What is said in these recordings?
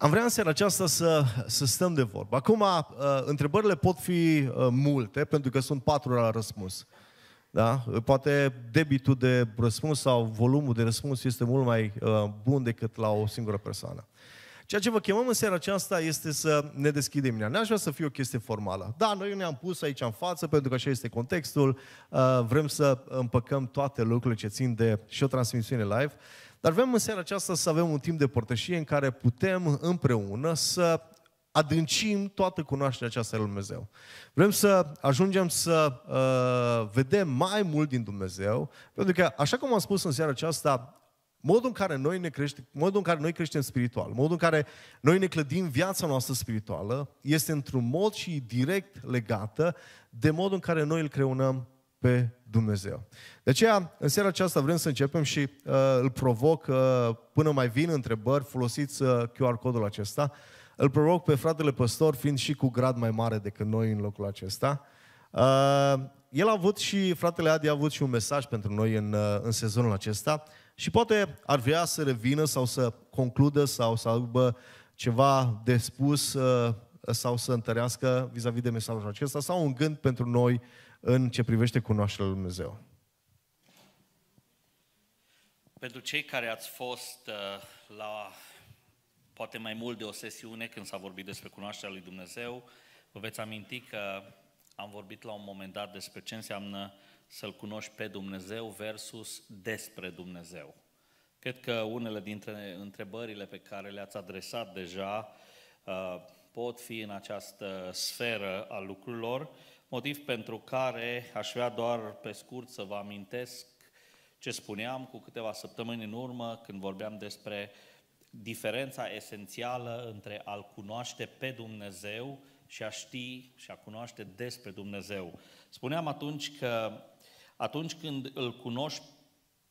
Am vrea în seara aceasta să, să stăm de vorbă. Acum, uh, întrebările pot fi uh, multe, pentru că sunt patru la răspuns. Da? Poate debitul de răspuns sau volumul de răspuns este mult mai uh, bun decât la o singură persoană. Ceea ce vă chemăm în seara aceasta este să ne deschidem mintea. ne aș vrea să fie o chestie formală. Da, noi ne-am pus aici în față, pentru că așa este contextul. Vrem să împăcăm toate lucrurile ce țin de și o transmisiune live. Dar vrem în seara aceasta să avem un timp de părtășie în care putem împreună să adâncim toată cunoașterea aceasta lui Dumnezeu. Vrem să ajungem să uh, vedem mai mult din Dumnezeu, pentru că, așa cum am spus în seara aceasta, modul în care noi ne crește, modul în care noi creștem spiritual, modul în care noi ne clădim viața noastră spirituală, este într-un mod și direct legată de modul în care noi îl creunăm pe Dumnezeu. De aceea, în seara aceasta vrem să începem și uh, îl provoc, uh, până mai vin întrebări, folosiți uh, QR codul acesta, îl provoc pe fratele păstor, fiind și cu grad mai mare decât noi în locul acesta. Uh, el a avut și, fratele Adi a avut și un mesaj pentru noi în, uh, în sezonul acesta și poate ar vrea să revină sau să concludă sau să aibă ceva de spus uh, sau să întărească vis-a-vis de mesajul acesta sau un gând pentru noi uh, în ce privește cunoașterea lui Dumnezeu. Pentru cei care ați fost uh, la poate mai mult de o sesiune când s-a vorbit despre cunoașterea lui Dumnezeu, vă veți aminti că am vorbit la un moment dat despre ce înseamnă să-L cunoști pe Dumnezeu versus despre Dumnezeu. Cred că unele dintre întrebările pe care le-ați adresat deja uh, pot fi în această sferă a lucrurilor motiv pentru care aș vrea doar pe scurt să vă amintesc ce spuneam cu câteva săptămâni în urmă când vorbeam despre diferența esențială între a-L cunoaște pe Dumnezeu și a ști și a cunoaște despre Dumnezeu. Spuneam atunci că atunci când îl cunoști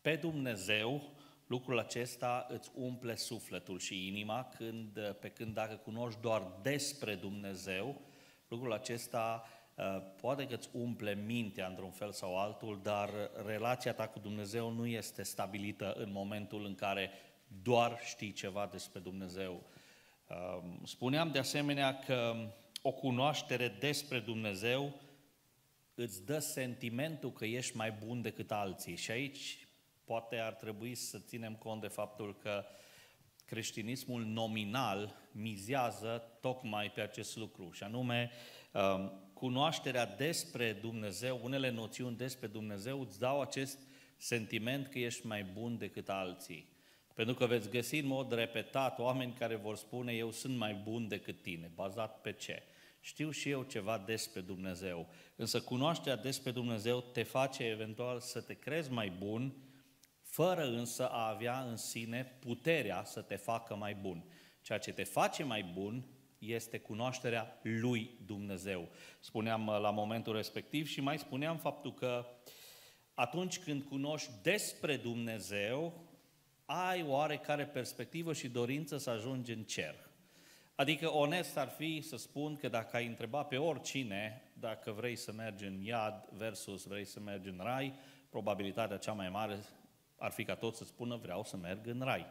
pe Dumnezeu, lucrul acesta îți umple sufletul și inima, când, pe când dacă cunoști doar despre Dumnezeu, lucrul acesta Uh, poate că îți umple mintea într-un fel sau altul, dar relația ta cu Dumnezeu nu este stabilită în momentul în care doar știi ceva despre Dumnezeu. Uh, spuneam de asemenea că o cunoaștere despre Dumnezeu îți dă sentimentul că ești mai bun decât alții. Și aici poate ar trebui să ținem cont de faptul că creștinismul nominal mizează tocmai pe acest lucru, și anume uh, cunoașterea despre Dumnezeu, unele noțiuni despre Dumnezeu, îți dau acest sentiment că ești mai bun decât alții. Pentru că veți găsi în mod repetat oameni care vor spune eu sunt mai bun decât tine, bazat pe ce? Știu și eu ceva despre Dumnezeu, însă cunoașterea despre Dumnezeu te face eventual să te crezi mai bun, fără însă a avea în sine puterea să te facă mai bun. Ceea ce te face mai bun este cunoașterea lui Dumnezeu. Spuneam uh, la momentul respectiv și mai spuneam faptul că atunci când cunoști despre Dumnezeu, ai oarecare perspectivă și dorință să ajungi în cer. Adică onest ar fi să spun că dacă ai întreba pe oricine dacă vrei să mergi în iad versus vrei să mergi în rai, probabilitatea cea mai mare ar fi ca toți să spună vreau să merg în rai.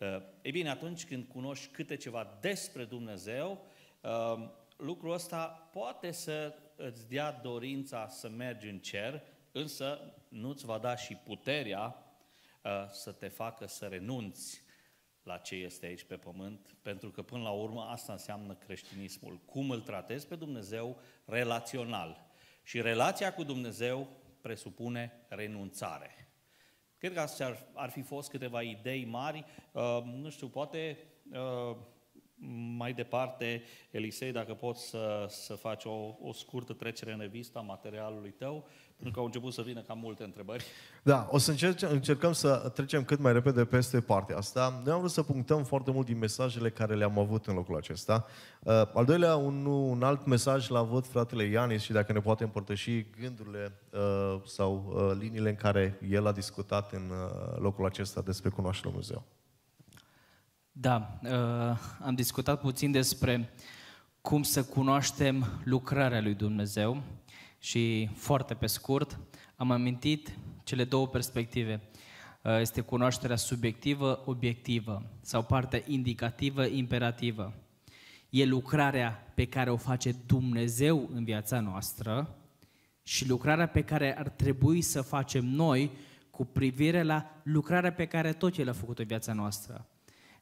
Eh, ei bine, atunci când cunoști câte ceva despre Dumnezeu, eh, lucrul ăsta poate să îți dea dorința să mergi în cer, însă nu-ți va da și puterea eh, să te facă să renunți la ce este aici pe pământ, pentru că până la urmă asta înseamnă creștinismul. Cum îl tratezi pe Dumnezeu relațional. Și relația cu Dumnezeu presupune renunțare. Cred că astea ar, ar fi fost câteva idei mari. Uh, nu știu, poate uh, mai departe, Elisei, dacă poți să, să faci o, o scurtă trecere în revista materialului tău pentru că au început să vină cam multe întrebări. Da, o să încercăm, încercăm să trecem cât mai repede peste partea asta. Noi am vrut să punctăm foarte mult din mesajele care le-am avut în locul acesta. Uh, al doilea, un, un alt mesaj l-a avut fratele Ianis și dacă ne poate împărtăși gândurile uh, sau uh, liniile în care el a discutat în locul acesta despre cunoașterea Dumnezeu. Da, am discutat puțin despre cum să cunoaștem lucrarea lui Dumnezeu și foarte pe scurt, am amintit cele două perspective. Uh, este cunoașterea subiectivă, obiectivă sau partea indicativă, imperativă. E lucrarea pe care o face Dumnezeu în viața noastră și lucrarea pe care ar trebui să facem noi cu privire la lucrarea pe care tot El a făcut în viața noastră.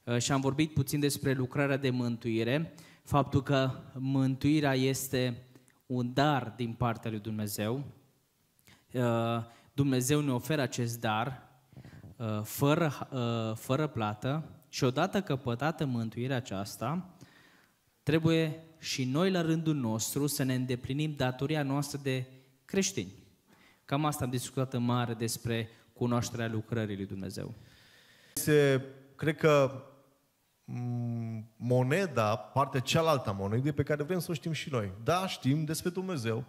Uh, și am vorbit puțin despre lucrarea de mântuire, faptul că mântuirea este un dar din partea lui Dumnezeu. Uh, Dumnezeu ne oferă acest dar uh, fără, uh, fără plată și odată căpătată mântuirea aceasta, trebuie și noi la rândul nostru să ne îndeplinim datoria noastră de creștini. Cam asta am discutat în mare despre cunoașterea lucrării lui Dumnezeu. Se, cred că moneda, partea cealaltă a monedei pe care vrem să o știm și noi. Da, știm despre Dumnezeu,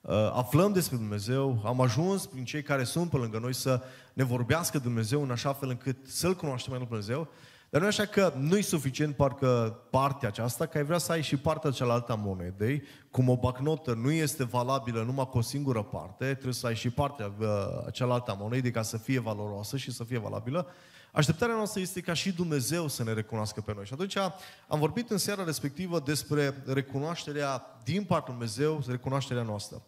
uh, aflăm despre Dumnezeu, am ajuns prin cei care sunt pe lângă noi să ne vorbească Dumnezeu în așa fel încât să-L cunoaștem mai mult Dumnezeu, dar nu așa că nu e suficient parcă partea aceasta, că ai vrea să ai și partea cealaltă a monedei, cum o bacnotă nu este valabilă numai cu o singură parte, trebuie să ai și partea uh, cealaltă a monedei ca să fie valoroasă și să fie valabilă, Așteptarea noastră este ca și Dumnezeu să ne recunoască pe noi. Și atunci am vorbit în seara respectivă despre recunoașterea din partea Dumnezeu, recunoașterea noastră.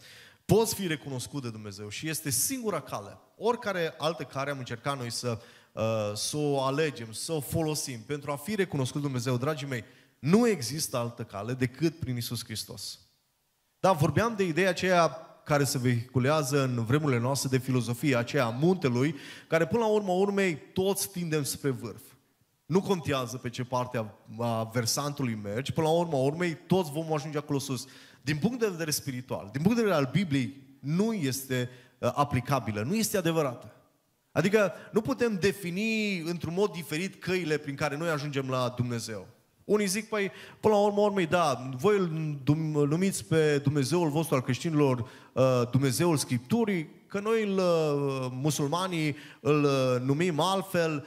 Poți fi recunoscut de Dumnezeu și este singura cale. Oricare altă care am încercat noi să, uh, să o alegem, să o folosim pentru a fi recunoscut de Dumnezeu, dragii mei, nu există altă cale decât prin Isus Hristos. Da, vorbeam de ideea aceea care se vehiculează în vremurile noastre de filozofie aceea a muntelui, care până la urmă urmei toți tindem spre vârf. Nu contează pe ce parte a versantului mergi, până la urmă urmei toți vom ajunge acolo sus. Din punct de vedere spiritual, din punct de vedere al Bibliei, nu este uh, aplicabilă, nu este adevărată. Adică nu putem defini într-un mod diferit căile prin care noi ajungem la Dumnezeu. Unii zic, păi, până la urmă, urmă da, voi îl numiți pe Dumnezeul vostru al creștinilor uh, Dumnezeul Scripturii, că noi îl, uh, musulmanii îl uh, numim altfel,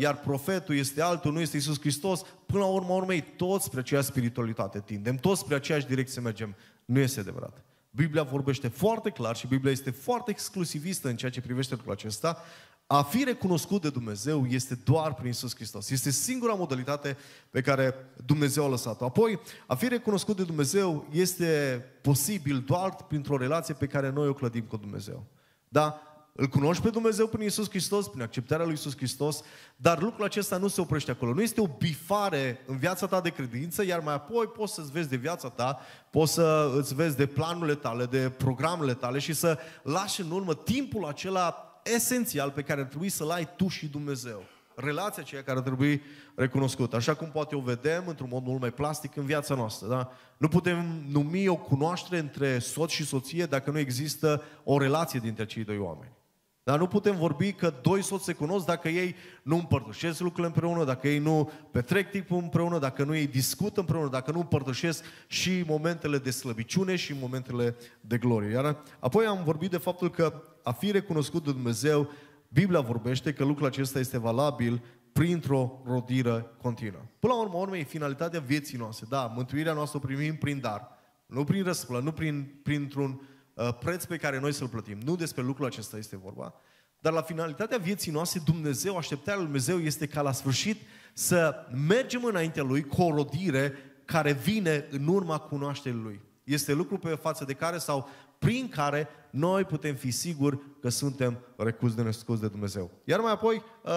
iar profetul este altul, nu este Isus Hristos, până la urmă urmă, toți spre aceeași spiritualitate tindem, toți spre aceeași direcție mergem. Nu este adevărat. Biblia vorbește foarte clar și Biblia este foarte exclusivistă în ceea ce privește lucrul acesta, a fi recunoscut de Dumnezeu este doar prin Isus Hristos. Este singura modalitate pe care Dumnezeu a lăsat-o. Apoi, a fi recunoscut de Dumnezeu este posibil doar printr-o relație pe care noi o clădim cu Dumnezeu. Da? Îl cunoști pe Dumnezeu prin Isus Hristos, prin acceptarea lui Isus Hristos, dar lucrul acesta nu se oprește acolo. Nu este o bifare în viața ta de credință, iar mai apoi poți să-ți vezi de viața ta, poți să îți vezi de planurile tale, de programele tale și să lași în urmă timpul acela esențial pe care ar trebui să-l ai tu și Dumnezeu. Relația aceea care ar trebui recunoscută. Așa cum poate o vedem într-un mod mult mai plastic în viața noastră. Da? Nu putem numi o cunoaștere între soț și soție dacă nu există o relație dintre cei doi oameni. Dar nu putem vorbi că doi soți se cunosc dacă ei nu împărtășesc lucrurile împreună, dacă ei nu petrec timpul împreună, dacă nu ei discută împreună, dacă nu împărtășesc și momentele de slăbiciune și momentele de glorie. Iar apoi am vorbit de faptul că a fi recunoscut de Dumnezeu, Biblia vorbește că lucrul acesta este valabil printr-o rodiră continuă. Până la urmă, urmă, e finalitatea vieții noastre. Da, mântuirea noastră o primim prin dar. Nu prin răsplă, nu prin, printr-un uh, preț pe care noi să-l plătim. Nu despre lucrul acesta este vorba. Dar la finalitatea vieții noastre, Dumnezeu, așteptarea lui Dumnezeu este ca la sfârșit să mergem înaintea Lui cu o rodire care vine în urma cunoașterii Lui. Este lucru pe față de care sau prin care noi putem fi siguri că suntem recuți de născuți de Dumnezeu. Iar mai apoi uh,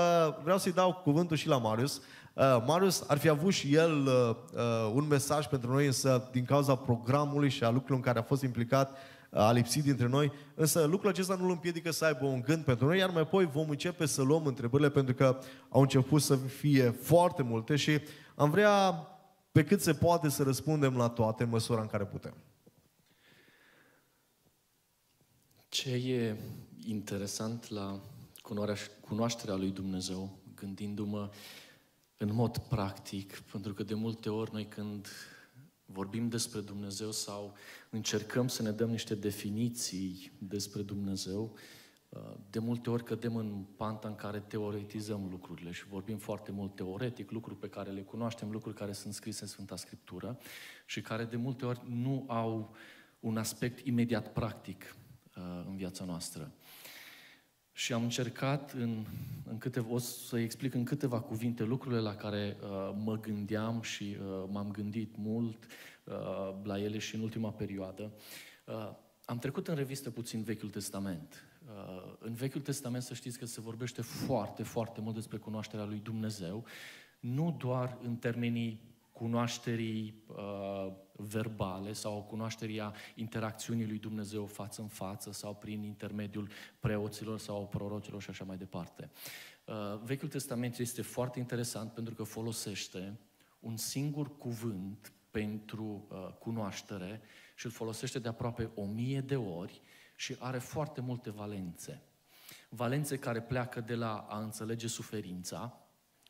vreau să-i dau cuvântul și la Marius. Uh, Marius ar fi avut și el uh, un mesaj pentru noi, însă din cauza programului și a lucrurilor în care a fost implicat, a lipsit dintre noi, însă lucrul acesta nu îl împiedică să aibă un gând pentru noi, iar mai apoi vom începe să luăm întrebările pentru că au început să fie foarte multe și am vrea pe cât se poate să răspundem la toate în măsura în care putem. Ce e interesant la cunoașterea lui Dumnezeu, gândindu-mă în mod practic, pentru că de multe ori noi când vorbim despre Dumnezeu sau încercăm să ne dăm niște definiții despre Dumnezeu, uh, de multe ori cădem în panta în care teoretizăm lucrurile și vorbim foarte mult teoretic, lucruri pe care le cunoaștem, lucruri care sunt scrise în Sfânta Scriptură și care de multe ori nu au un aspect imediat practic. Uh, în viața noastră. Și am încercat în, în câteva, o să explic în câteva cuvinte lucrurile la care uh, mă gândeam și uh, m-am gândit mult uh, la ele și în ultima perioadă. Uh, am trecut în revistă puțin Vechiul Testament. Uh, în Vechiul Testament să știți că se vorbește foarte, foarte mult despre cunoașterea lui Dumnezeu, nu doar în termenii cunoașterii uh, verbale sau o cunoaștere a interacțiunii lui Dumnezeu față în față sau prin intermediul preoților sau prorocilor și așa mai departe. Uh, Vechiul Testament este foarte interesant pentru că folosește un singur cuvânt pentru uh, cunoaștere și îl folosește de aproape o mie de ori și are foarte multe valențe. Valențe care pleacă de la a înțelege suferința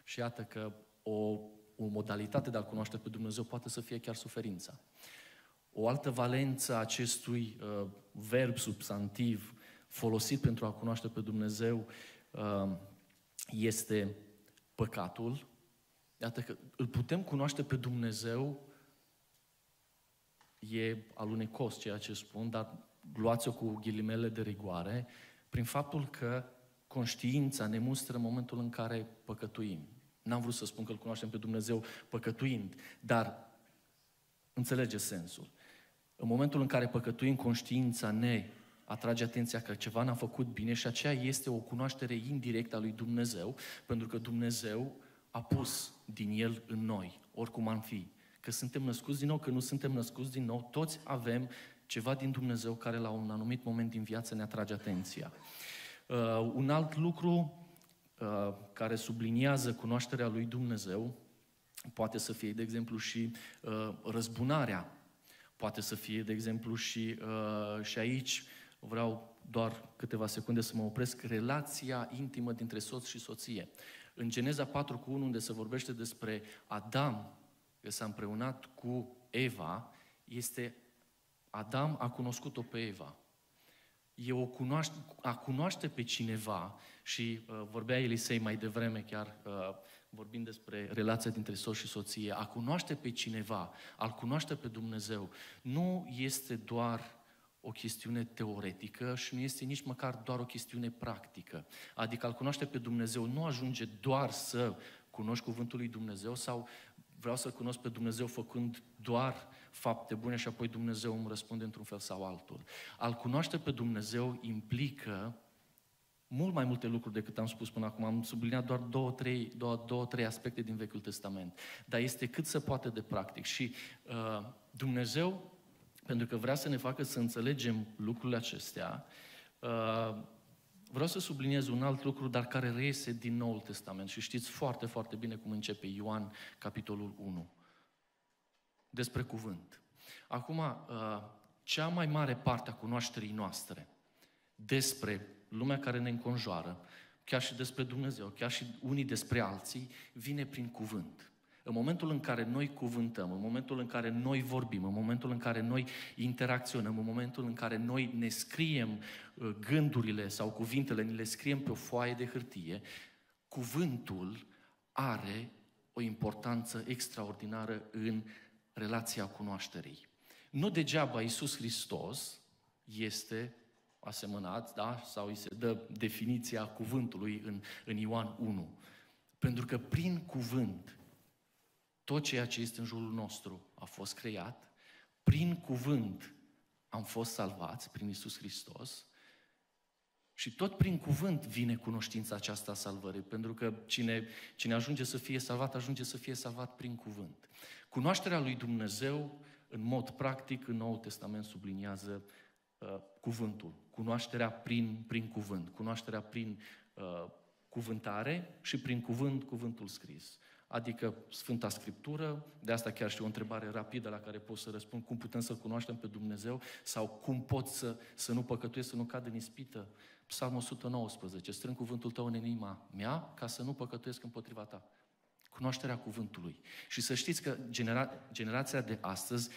și iată că o o modalitate de a-L cunoaște pe Dumnezeu poate să fie chiar suferința. O altă valență a acestui uh, verb substantiv folosit pentru a cunoaște pe Dumnezeu uh, este păcatul. Iată că îl putem cunoaște pe Dumnezeu, e alunecos ceea ce spun, dar luați-o cu ghilimele de rigoare, prin faptul că conștiința ne mustră în momentul în care păcătuim. N-am vrut să spun că îl cunoaștem pe Dumnezeu păcătuind, dar înțelege sensul. În momentul în care păcătuim, conștiința ne atrage atenția că ceva n-a făcut bine și aceea este o cunoaștere indirectă a lui Dumnezeu, pentru că Dumnezeu a pus din El în noi, oricum am fi. Că suntem născuți din nou, că nu suntem născuți din nou, toți avem ceva din Dumnezeu care la un anumit moment din viață ne atrage atenția. Uh, un alt lucru Uh, care subliniază cunoașterea lui Dumnezeu, poate să fie, de exemplu, și uh, răzbunarea, poate să fie, de exemplu, și, uh, și aici, vreau doar câteva secunde să mă opresc, relația intimă dintre soț și soție. În Geneza 4 cu 1, unde se vorbește despre Adam, că s-a împreunat cu Eva, este Adam a cunoscut-o pe Eva e o cunoaște, a cunoaște pe cineva și uh, vorbea Elisei mai devreme chiar uh, vorbind despre relația dintre soț și soție, a cunoaște pe cineva, al cunoaște pe Dumnezeu, nu este doar o chestiune teoretică și nu este nici măcar doar o chestiune practică. Adică al cunoaște pe Dumnezeu nu ajunge doar să cunoști cuvântul lui Dumnezeu sau vreau să cunosc pe Dumnezeu făcând doar fapte bune și apoi Dumnezeu îmi răspunde într-un fel sau altul. Al cunoaște pe Dumnezeu implică mult mai multe lucruri decât am spus până acum. Am subliniat doar două, trei, două, două, trei aspecte din Vechiul Testament. Dar este cât se poate de practic. Și uh, Dumnezeu, pentru că vrea să ne facă să înțelegem lucrurile acestea, uh, vreau să subliniez un alt lucru, dar care reiese din Noul Testament. Și știți foarte, foarte bine cum începe Ioan, capitolul 1 despre cuvânt. Acum, uh, cea mai mare parte a cunoașterii noastre despre lumea care ne înconjoară, chiar și despre Dumnezeu, chiar și unii despre alții, vine prin cuvânt. În momentul în care noi cuvântăm, în momentul în care noi vorbim, în momentul în care noi interacționăm, în momentul în care noi ne scriem uh, gândurile sau cuvintele, ne le scriem pe o foaie de hârtie, cuvântul are o importanță extraordinară în relația cunoașterii. Nu degeaba Iisus Hristos este asemănat, da? sau îi se dă definiția cuvântului în, în Ioan 1. Pentru că prin cuvânt tot ceea ce este în jurul nostru a fost creat, prin cuvânt am fost salvați, prin Isus Hristos, și tot prin cuvânt vine cunoștința aceasta a salvării, pentru că cine, cine ajunge să fie salvat, ajunge să fie salvat prin cuvânt. Cunoașterea lui Dumnezeu, în mod practic, în Noul Testament subliniază uh, cuvântul. Cunoașterea prin, prin cuvânt, cunoașterea prin uh, cuvântare și prin cuvânt, cuvântul scris. Adică Sfânta Scriptură, de asta chiar și o întrebare rapidă la care pot să răspund, cum putem să cunoaștem pe Dumnezeu sau cum pot să, să nu păcătuiesc, să nu cad în ispită. Psalmul 119, strâng cuvântul tău în inima mea ca să nu păcătuiesc împotriva ta. Cunoașterea cuvântului. Și să știți că genera- generația de astăzi,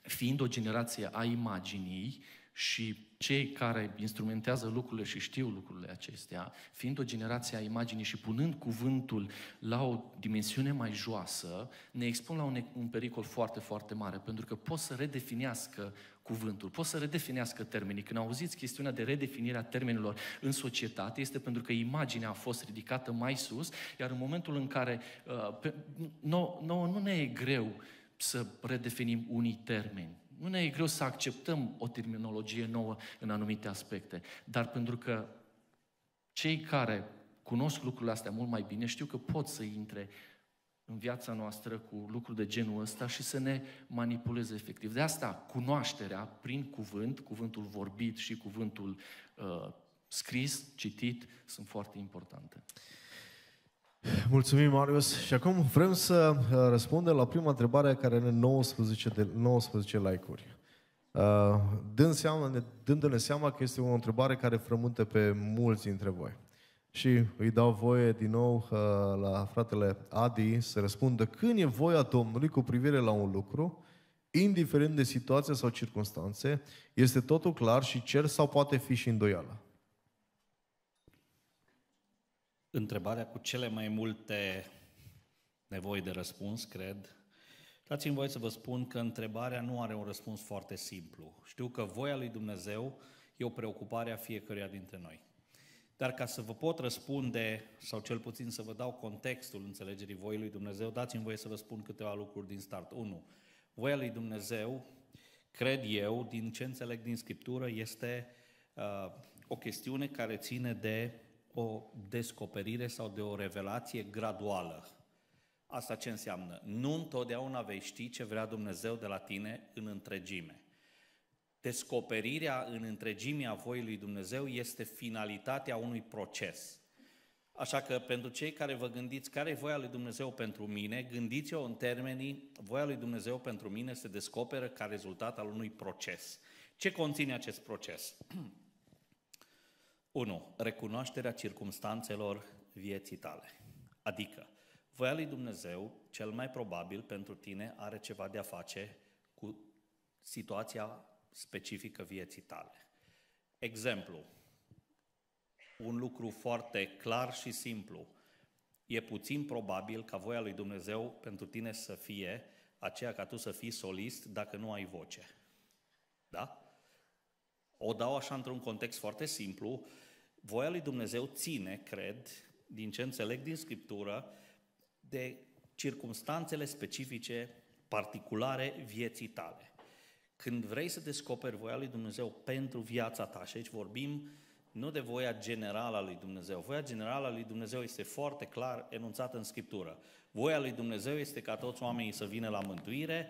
fiind o generație a imaginii, și cei care instrumentează lucrurile și știu lucrurile acestea, fiind o generație a imaginii și punând cuvântul la o dimensiune mai joasă, ne expun la un, un pericol foarte, foarte mare, pentru că pot să redefinească cuvântul, pot să redefinească termenii. Când auziți chestiunea de redefinirea termenilor în societate, este pentru că imaginea a fost ridicată mai sus, iar în momentul în care uh, pe, nou, nou, nu ne e greu să redefinim unii termeni, nu ne e greu să acceptăm o terminologie nouă în anumite aspecte, dar pentru că cei care cunosc lucrurile astea mult mai bine știu că pot să intre în viața noastră cu lucruri de genul ăsta și să ne manipuleze efectiv. De asta, cunoașterea prin cuvânt, cuvântul vorbit și cuvântul uh, scris, citit, sunt foarte importante. Mulțumim, Marius. Și acum vrem să uh, răspundem la prima întrebare care are 19, de, 19 like-uri. Uh, dând seama, dându-ne seama că este o întrebare care frământă pe mulți dintre voi. Și îi dau voie din nou uh, la fratele Adi să răspundă când e voia Domnului cu privire la un lucru, indiferent de situație sau circunstanțe, este totul clar și cer sau poate fi și îndoială. întrebarea cu cele mai multe nevoi de răspuns, cred. Dați-mi voie să vă spun că întrebarea nu are un răspuns foarte simplu. Știu că voia lui Dumnezeu e o preocupare a fiecăruia dintre noi. Dar ca să vă pot răspunde, sau cel puțin să vă dau contextul înțelegerii voii lui Dumnezeu, dați-mi voie să vă spun câteva lucruri din start. 1. Voia lui Dumnezeu, cred eu, din ce înțeleg din Scriptură, este uh, o chestiune care ține de o descoperire sau de o revelație graduală. Asta ce înseamnă? Nu întotdeauna vei ști ce vrea Dumnezeu de la tine în întregime. Descoperirea în întregimea voii lui Dumnezeu este finalitatea unui proces. Așa că pentru cei care vă gândiți care e voia lui Dumnezeu pentru mine, gândiți-o în termenii, voia lui Dumnezeu pentru mine se descoperă ca rezultat al unui proces. Ce conține acest proces? 1. Recunoașterea circumstanțelor vieții tale. Adică, voia lui Dumnezeu, cel mai probabil pentru tine, are ceva de a face cu situația specifică vieții tale. Exemplu, un lucru foarte clar și simplu. E puțin probabil ca voia lui Dumnezeu pentru tine să fie aceea ca tu să fii solist dacă nu ai voce. Da? O dau așa într-un context foarte simplu, voia lui Dumnezeu ține, cred, din ce înțeleg din Scriptură, de circumstanțele specifice, particulare vieții tale. Când vrei să descoperi voia lui Dumnezeu pentru viața ta, și aici vorbim nu de voia generală a lui Dumnezeu. Voia generală a lui Dumnezeu este foarte clar enunțată în Scriptură. Voia lui Dumnezeu este ca toți oamenii să vină la mântuire,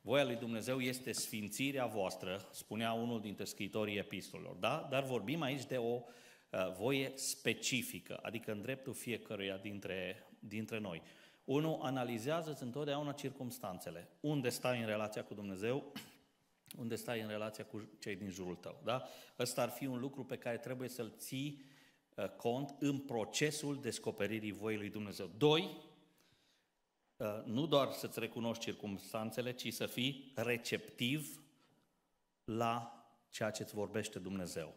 voia lui Dumnezeu este sfințirea voastră, spunea unul dintre scritorii epistolor. da? Dar vorbim aici de o uh, Uh, voie specifică, adică în dreptul fiecăruia dintre, dintre noi. Unul, analizează întotdeauna circumstanțele. Unde stai în relația cu Dumnezeu, unde stai în relația cu cei din jurul tău. Da? Ăsta ar fi un lucru pe care trebuie să-l ții uh, cont în procesul descoperirii voii lui Dumnezeu. Doi, uh, nu doar să-ți recunoști circumstanțele, ci să fii receptiv la ceea ce îți vorbește Dumnezeu.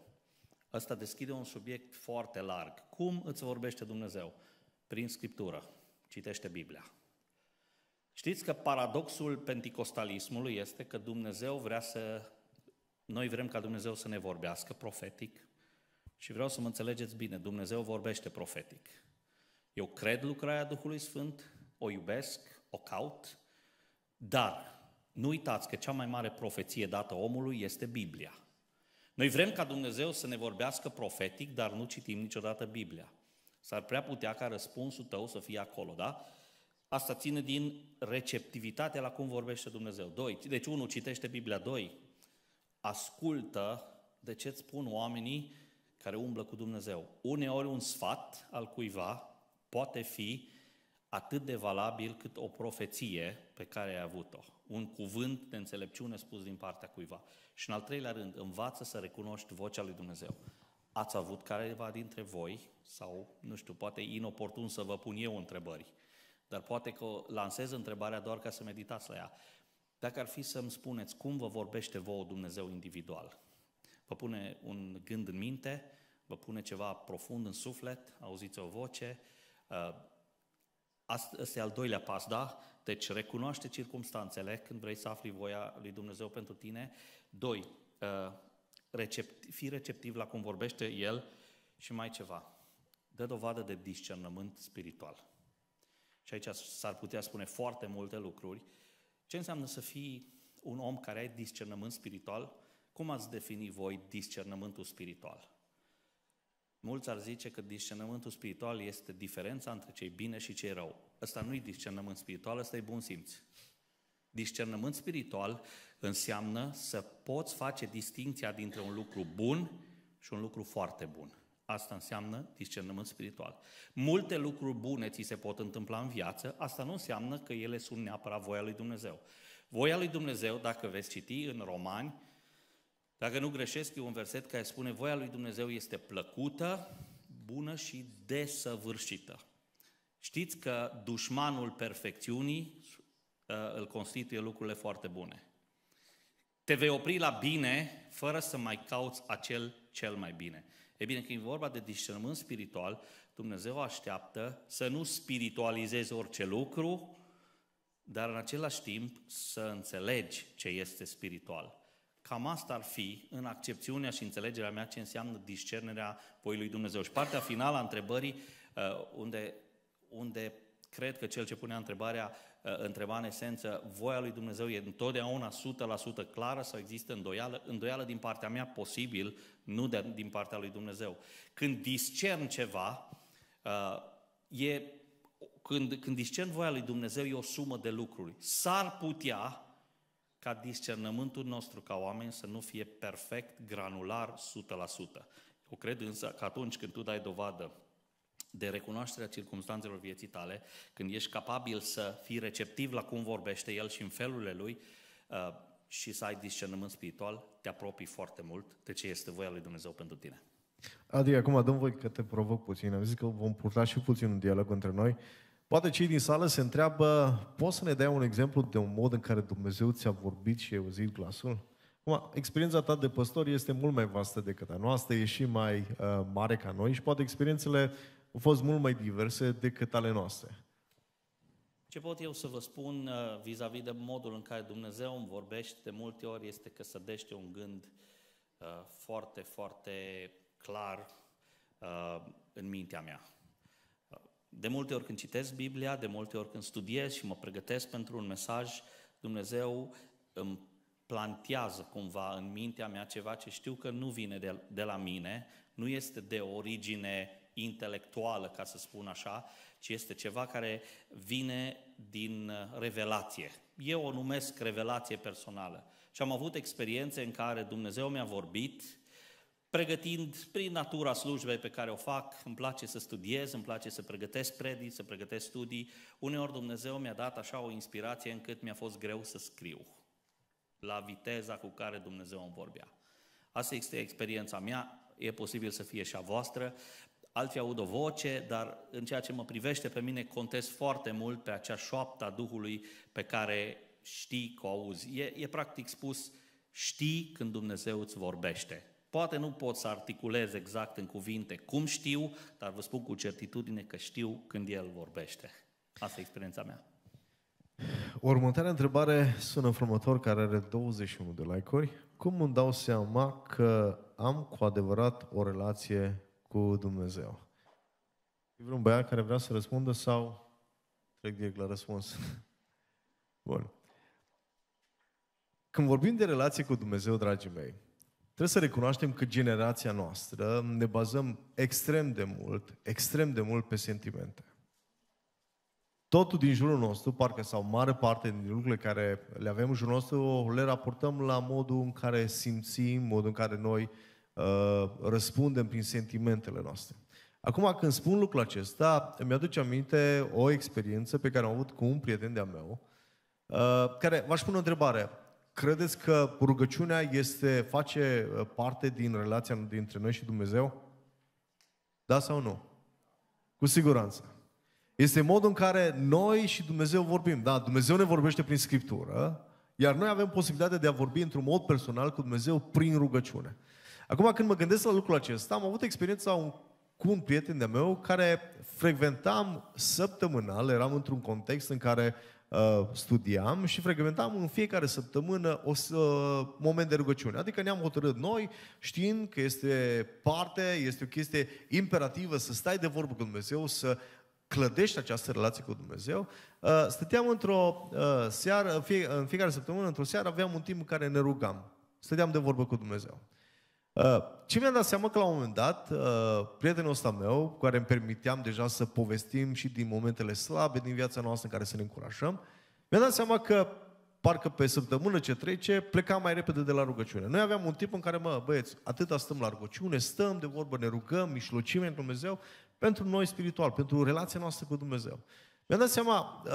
Ăsta deschide un subiect foarte larg. Cum îți vorbește Dumnezeu? Prin Scriptură. Citește Biblia. Știți că paradoxul penticostalismului este că Dumnezeu vrea să... Noi vrem ca Dumnezeu să ne vorbească profetic și vreau să mă înțelegeți bine, Dumnezeu vorbește profetic. Eu cred lucrarea Duhului Sfânt, o iubesc, o caut, dar nu uitați că cea mai mare profeție dată omului este Biblia. Noi vrem ca Dumnezeu să ne vorbească profetic, dar nu citim niciodată Biblia. S-ar prea putea ca răspunsul tău să fie acolo, da? Asta ține din receptivitatea la cum vorbește Dumnezeu. Doi, deci unul citește Biblia. Doi, ascultă de ce îți spun oamenii care umblă cu Dumnezeu. Uneori un sfat al cuiva poate fi atât de valabil cât o profeție pe care ai avut-o. Un cuvânt de înțelepciune spus din partea cuiva. Și în al treilea rând, învață să recunoști vocea lui Dumnezeu. Ați avut careva dintre voi, sau, nu știu, poate inoportun să vă pun eu întrebări, dar poate că lansez întrebarea doar ca să meditați la ea. Dacă ar fi să-mi spuneți cum vă vorbește vouă Dumnezeu individual, vă pune un gând în minte, vă pune ceva profund în suflet, auziți o voce, uh, Asta este al doilea pas, da? Deci recunoaște circumstanțele când vrei să afli voia lui Dumnezeu pentru tine. Doi, uh, receptiv, fii receptiv la cum vorbește El și mai ceva. Dă dovadă de discernământ spiritual. Și aici s-ar putea spune foarte multe lucruri. Ce înseamnă să fii un om care ai discernământ spiritual? Cum ați defini voi discernământul spiritual? Mulți ar zice că discernământul spiritual este diferența între cei bine și cei rău. Ăsta nu e discernământ spiritual, ăsta e bun simț. Discernământ spiritual înseamnă să poți face distinția dintre un lucru bun și un lucru foarte bun. Asta înseamnă discernământ spiritual. Multe lucruri bune ți se pot întâmpla în viață, asta nu înseamnă că ele sunt neapărat voia lui Dumnezeu. Voia lui Dumnezeu, dacă veți citi în Romani, dacă nu greșesc, e un verset care spune voia lui Dumnezeu este plăcută, bună și desăvârșită. Știți că dușmanul perfecțiunii uh, îl constituie lucrurile foarte bune. Te vei opri la bine fără să mai cauți acel cel mai bine. E bine, când e vorba de discernământ spiritual, Dumnezeu așteaptă să nu spiritualizezi orice lucru, dar în același timp să înțelegi ce este spiritual. Cam asta ar fi, în accepțiunea și înțelegerea mea, ce înseamnă discernerea voii lui Dumnezeu. Și partea finală a întrebării, uh, unde, unde cred că cel ce punea întrebarea uh, întreba în esență, voia lui Dumnezeu e întotdeauna 100% clară sau există îndoială? Îndoială din partea mea posibil, nu de, din partea lui Dumnezeu. Când discern ceva, uh, e, când, când discern voia lui Dumnezeu, e o sumă de lucruri. S-ar putea ca discernământul nostru ca oameni să nu fie perfect, granular, 100%. Eu cred însă că atunci când tu dai dovadă de recunoașterea circumstanțelor vieții tale, când ești capabil să fii receptiv la cum vorbește El și în felurile Lui uh, și să ai discernământ spiritual, te apropii foarte mult de ce este voia Lui Dumnezeu pentru tine. Adi, acum dăm voi că te provoc puțin. Am zis că vom purta și puțin un dialog între noi. Uh, Poate cei din sală se întreabă, poți să ne dai un exemplu de un mod în care Dumnezeu ți-a vorbit și ai auzit glasul? Acum, experiența ta de păstor este mult mai vastă decât a noastră, e și mai uh, mare ca noi și poate experiențele au fost mult mai diverse decât ale noastre. Ce pot eu să vă spun uh, vis-a-vis de modul în care Dumnezeu îmi vorbește de multe ori este că să dește un gând uh, foarte, foarte clar uh, în mintea mea. De multe ori când citesc Biblia, de multe ori când studiez și mă pregătesc pentru un mesaj, Dumnezeu îmi plantează cumva în mintea mea ceva ce știu că nu vine de, de la mine, nu este de origine intelectuală, ca să spun așa, ci este ceva care vine din uh, revelație. Eu o numesc revelație personală. Și am avut experiențe în care Dumnezeu mi-a vorbit pregătind prin natura slujbei pe care o fac, îmi place să studiez, îmi place să pregătesc predici, să pregătesc studii. Uneori Dumnezeu mi-a dat așa o inspirație încât mi-a fost greu să scriu la viteza cu care Dumnezeu îmi vorbea. Asta este experiența mea, e posibil să fie și a voastră. Alții aud o voce, dar în ceea ce mă privește pe mine contez foarte mult pe acea șoaptă a Duhului pe care știi că o auzi. E, e practic spus, știi când Dumnezeu îți vorbește Poate nu pot să articulez exact în cuvinte cum știu, dar vă spun cu certitudine că știu când El vorbește. Asta e experiența mea. Următoarea întrebare sună frumător, care are 21 de like-uri. Cum îmi dau seama că am cu adevărat o relație cu Dumnezeu? E vreun băiat care vrea să răspundă sau trec direct la răspuns? Bun. Când vorbim de relație cu Dumnezeu, dragii mei, Trebuie să recunoaștem că generația noastră ne bazăm extrem de mult, extrem de mult pe sentimente. Totul din jurul nostru, parcă sau mare parte din lucrurile care le avem în jurul nostru, le raportăm la modul în care simțim, modul în care noi uh, răspundem prin sentimentele noastre. Acum, când spun lucrul acesta, îmi aduce aminte o experiență pe care am avut cu un prieten de-a meu, uh, care v-aș pune o întrebare. Credeți că rugăciunea este, face uh, parte din relația dintre noi și Dumnezeu? Da sau nu? Cu siguranță. Este modul în care noi și Dumnezeu vorbim. Da, Dumnezeu ne vorbește prin Scriptură, iar noi avem posibilitatea de a vorbi într-un mod personal cu Dumnezeu prin rugăciune. Acum, când mă gândesc la lucrul acesta, am avut experiența un, cu un prieten de meu care frecventam săptămânal, eram într-un context în care Uh, studiam și frecventam în fiecare săptămână o să, uh, moment de rugăciune. Adică ne-am hotărât noi, știind că este parte, este o chestie imperativă să stai de vorbă cu Dumnezeu, să clădești această relație cu Dumnezeu. Uh, stăteam într-o seară, în fiecare săptămână, într-o seară aveam un timp în care ne rugam. Stăteam de vorbă cu Dumnezeu. Ce uh, mi-am dat seama că la un moment dat, uh, prietenul ăsta meu, cu care îmi permiteam deja să povestim și din momentele slabe din viața noastră în care să ne încurajăm, mi-am dat seama că parcă pe săptămână ce trece, plecam mai repede de la rugăciune. Noi aveam un tip în care, mă, băieți, atâta stăm la rugăciune, stăm de vorbă, ne rugăm, mișlocim în Dumnezeu, pentru noi spiritual, pentru relația noastră cu Dumnezeu. Mi-am dat seama uh,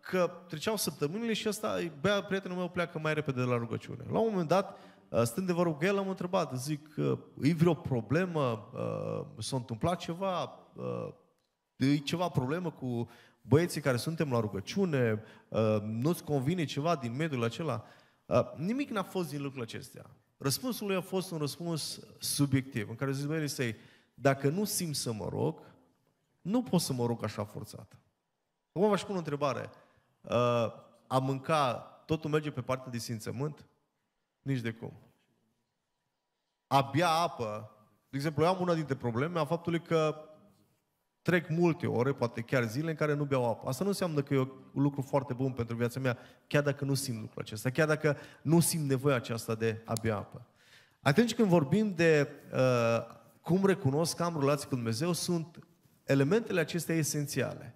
că treceau săptămânile și asta, bea, prietenul meu pleacă mai repede de la rugăciune. La un moment dat, Uh, stând de vorbă cu el, am întrebat, zic, uh, e vreo problemă? Uh, s-a întâmplat ceva? E ceva problemă cu băieții care suntem la rugăciune? Nu-ți convine ceva din mediul acela? Nimic n-a fost din lucrul acestea. Răspunsul lui a fost un răspuns subiectiv, în care zice, băi, Elisei, dacă nu simt să mă rog, nu pot să mă rog așa forțat. Acum v-aș pune o întrebare. A mânca, totul merge pe partea de simțământ? Nici de cum. Abia apă. De exemplu, eu am una dintre probleme a faptului că trec multe ore, poate chiar zile în care nu beau apă. Asta nu înseamnă că e un lucru foarte bun pentru viața mea, chiar dacă nu simt lucrul acesta, chiar dacă nu simt nevoia aceasta de a bea apă. Atunci când vorbim de uh, cum recunosc că am relații cu Dumnezeu, sunt elementele acestea esențiale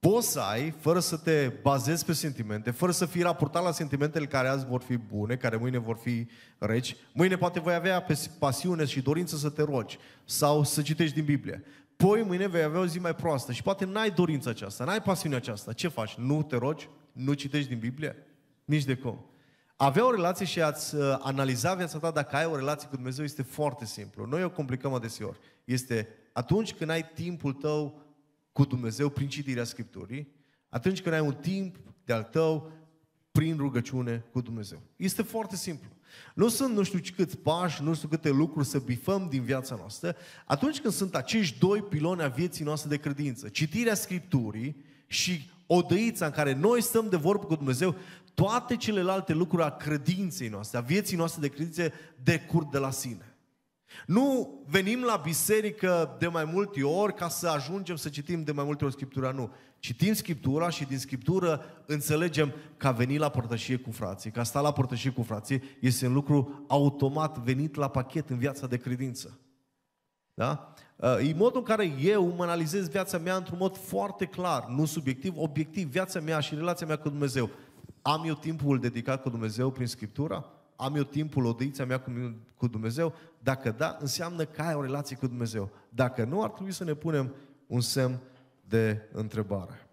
poți să ai fără să te bazezi pe sentimente, fără să fii raportat la sentimentele care azi vor fi bune, care mâine vor fi reci. Mâine poate vei avea pasiune și dorință să te rogi sau să citești din Biblie. Poi mâine vei avea o zi mai proastă și poate n-ai dorința aceasta, n-ai pasiunea aceasta. Ce faci? Nu te rogi? Nu citești din Biblie? Nici de cum. Avea o relație și ați uh, analiza viața ta dacă ai o relație cu Dumnezeu este foarte simplu. Noi o complicăm adeseori. Este atunci când ai timpul tău cu Dumnezeu prin citirea Scripturii, atunci când ai un timp de-al tău prin rugăciune cu Dumnezeu. Este foarte simplu. Nu sunt nu știu câți pași, nu știu câte lucruri să bifăm din viața noastră, atunci când sunt acești doi piloni a vieții noastre de credință, citirea Scripturii și odăița în care noi stăm de vorbă cu Dumnezeu, toate celelalte lucruri a credinței noastre, a vieții noastre de credință, decurg de la sine. Nu venim la biserică de mai multe ori ca să ajungem să citim de mai multe ori Scriptura, nu. Citim Scriptura și din Scriptură înțelegem că a venit la părtășie cu frații, că a stat la părtășie cu frații, este un lucru automat venit la pachet în viața de credință. Da? Ă, e modul în care eu mă analizez viața mea într-un mod foarte clar, nu subiectiv, obiectiv, viața mea și relația mea cu Dumnezeu. Am eu timpul dedicat cu Dumnezeu prin Scriptura? Am eu timpul, odăița mea cu, cu Dumnezeu? Dacă da, înseamnă că ai o relație cu Dumnezeu. Dacă nu, ar trebui să ne punem un semn de întrebare.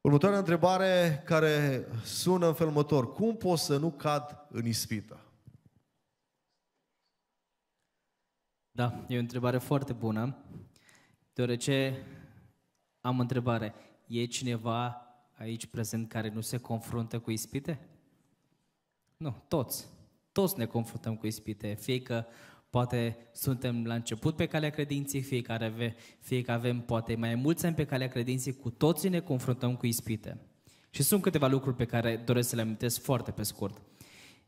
Următoarea întrebare care sună în felul următor. Cum pot să nu cad în ispită? Da, e o întrebare foarte bună, deoarece am întrebare. E cineva aici prezent care nu se confruntă cu ispite? Nu, toți. Toți ne confruntăm cu ispite, fie că poate suntem la început pe calea credinței, fie că, ave, fie că avem poate mai mulți ani pe calea credinței, cu toții ne confruntăm cu ispite. Și sunt câteva lucruri pe care doresc să le amintesc foarte pe scurt.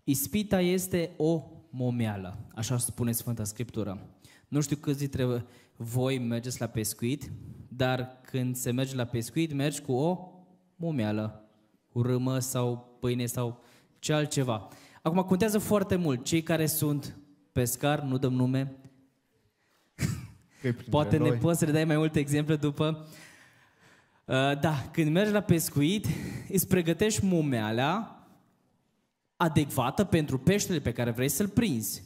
Ispita este o momeală, așa spune Sfânta Scriptură. Nu știu câți dintre voi mergeți la pescuit, dar când se merge la pescuit, mergi cu o momeală, cu râmă sau pâine sau ce altceva. Acum, contează foarte mult. Cei care sunt pescari, nu dăm nume, poate ne poți să le dai mai multe exemple după. Uh, da, când mergi la pescuit, îți pregătești mumeala adecvată pentru peștele pe care vrei să-l prinzi.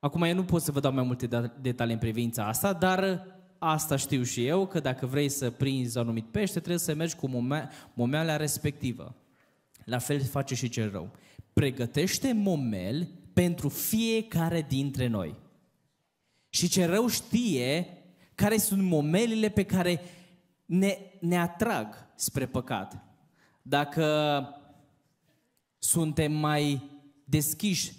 Acum eu nu pot să vă dau mai multe da- detalii în privința asta, dar asta știu și eu, că dacă vrei să prinzi anumit pește, trebuie să mergi cu mume- mumeala respectivă. La fel face și cel rău. Pregătește momel pentru fiecare dintre noi. Și cel rău știe care sunt momelile pe care ne, ne atrag spre păcat. Dacă suntem mai deschiși,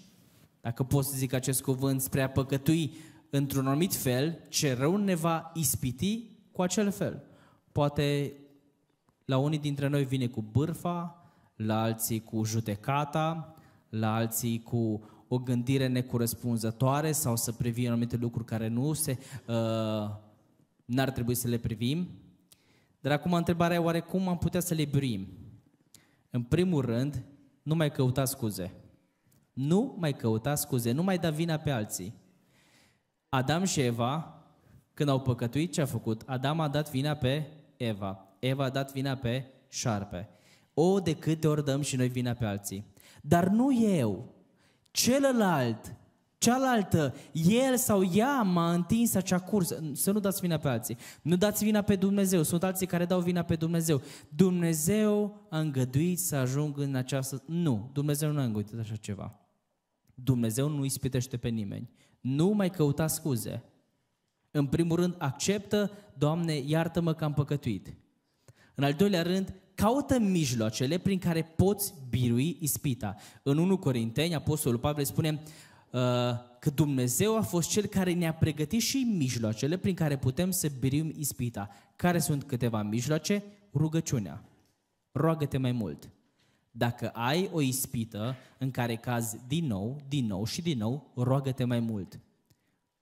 dacă pot să zic acest cuvânt, spre a păcătui într-un anumit fel, ce rău ne va ispiti cu acel fel. Poate la unii dintre noi vine cu bârfa, la alții cu judecata, la alții cu o gândire necorespunzătoare sau să privim anumite lucruri care nu se, uh, n-ar trebui să le privim. Dar acum întrebarea e oare cum am putea să le biruim? În primul rând, nu mai căuta scuze. Nu mai căuta scuze, nu mai da vina pe alții. Adam și Eva, când au păcătuit, ce a făcut? Adam a dat vina pe Eva. Eva a dat vina pe șarpe. O, de câte ori dăm și noi vina pe alții. Dar nu eu, celălalt, cealaltă, el sau ea m-a întins acea cursă. Să nu dați vina pe alții. Nu dați vina pe Dumnezeu. Sunt alții care dau vina pe Dumnezeu. Dumnezeu a îngăduit să ajung în această... Nu, Dumnezeu nu a îngăduit așa ceva. Dumnezeu nu ispitește pe nimeni. Nu mai căuta scuze. În primul rând, acceptă, Doamne, iartă-mă că am păcătuit. În al doilea rând, caută mijloacele prin care poți birui ispita. În 1 Corinteni, Apostolul Pavel spune uh, că Dumnezeu a fost Cel care ne-a pregătit și mijloacele prin care putem să birim ispita. Care sunt câteva mijloace? Rugăciunea. Roagă-te mai mult. Dacă ai o ispită în care cazi din nou, din nou și din nou, roagă-te mai mult.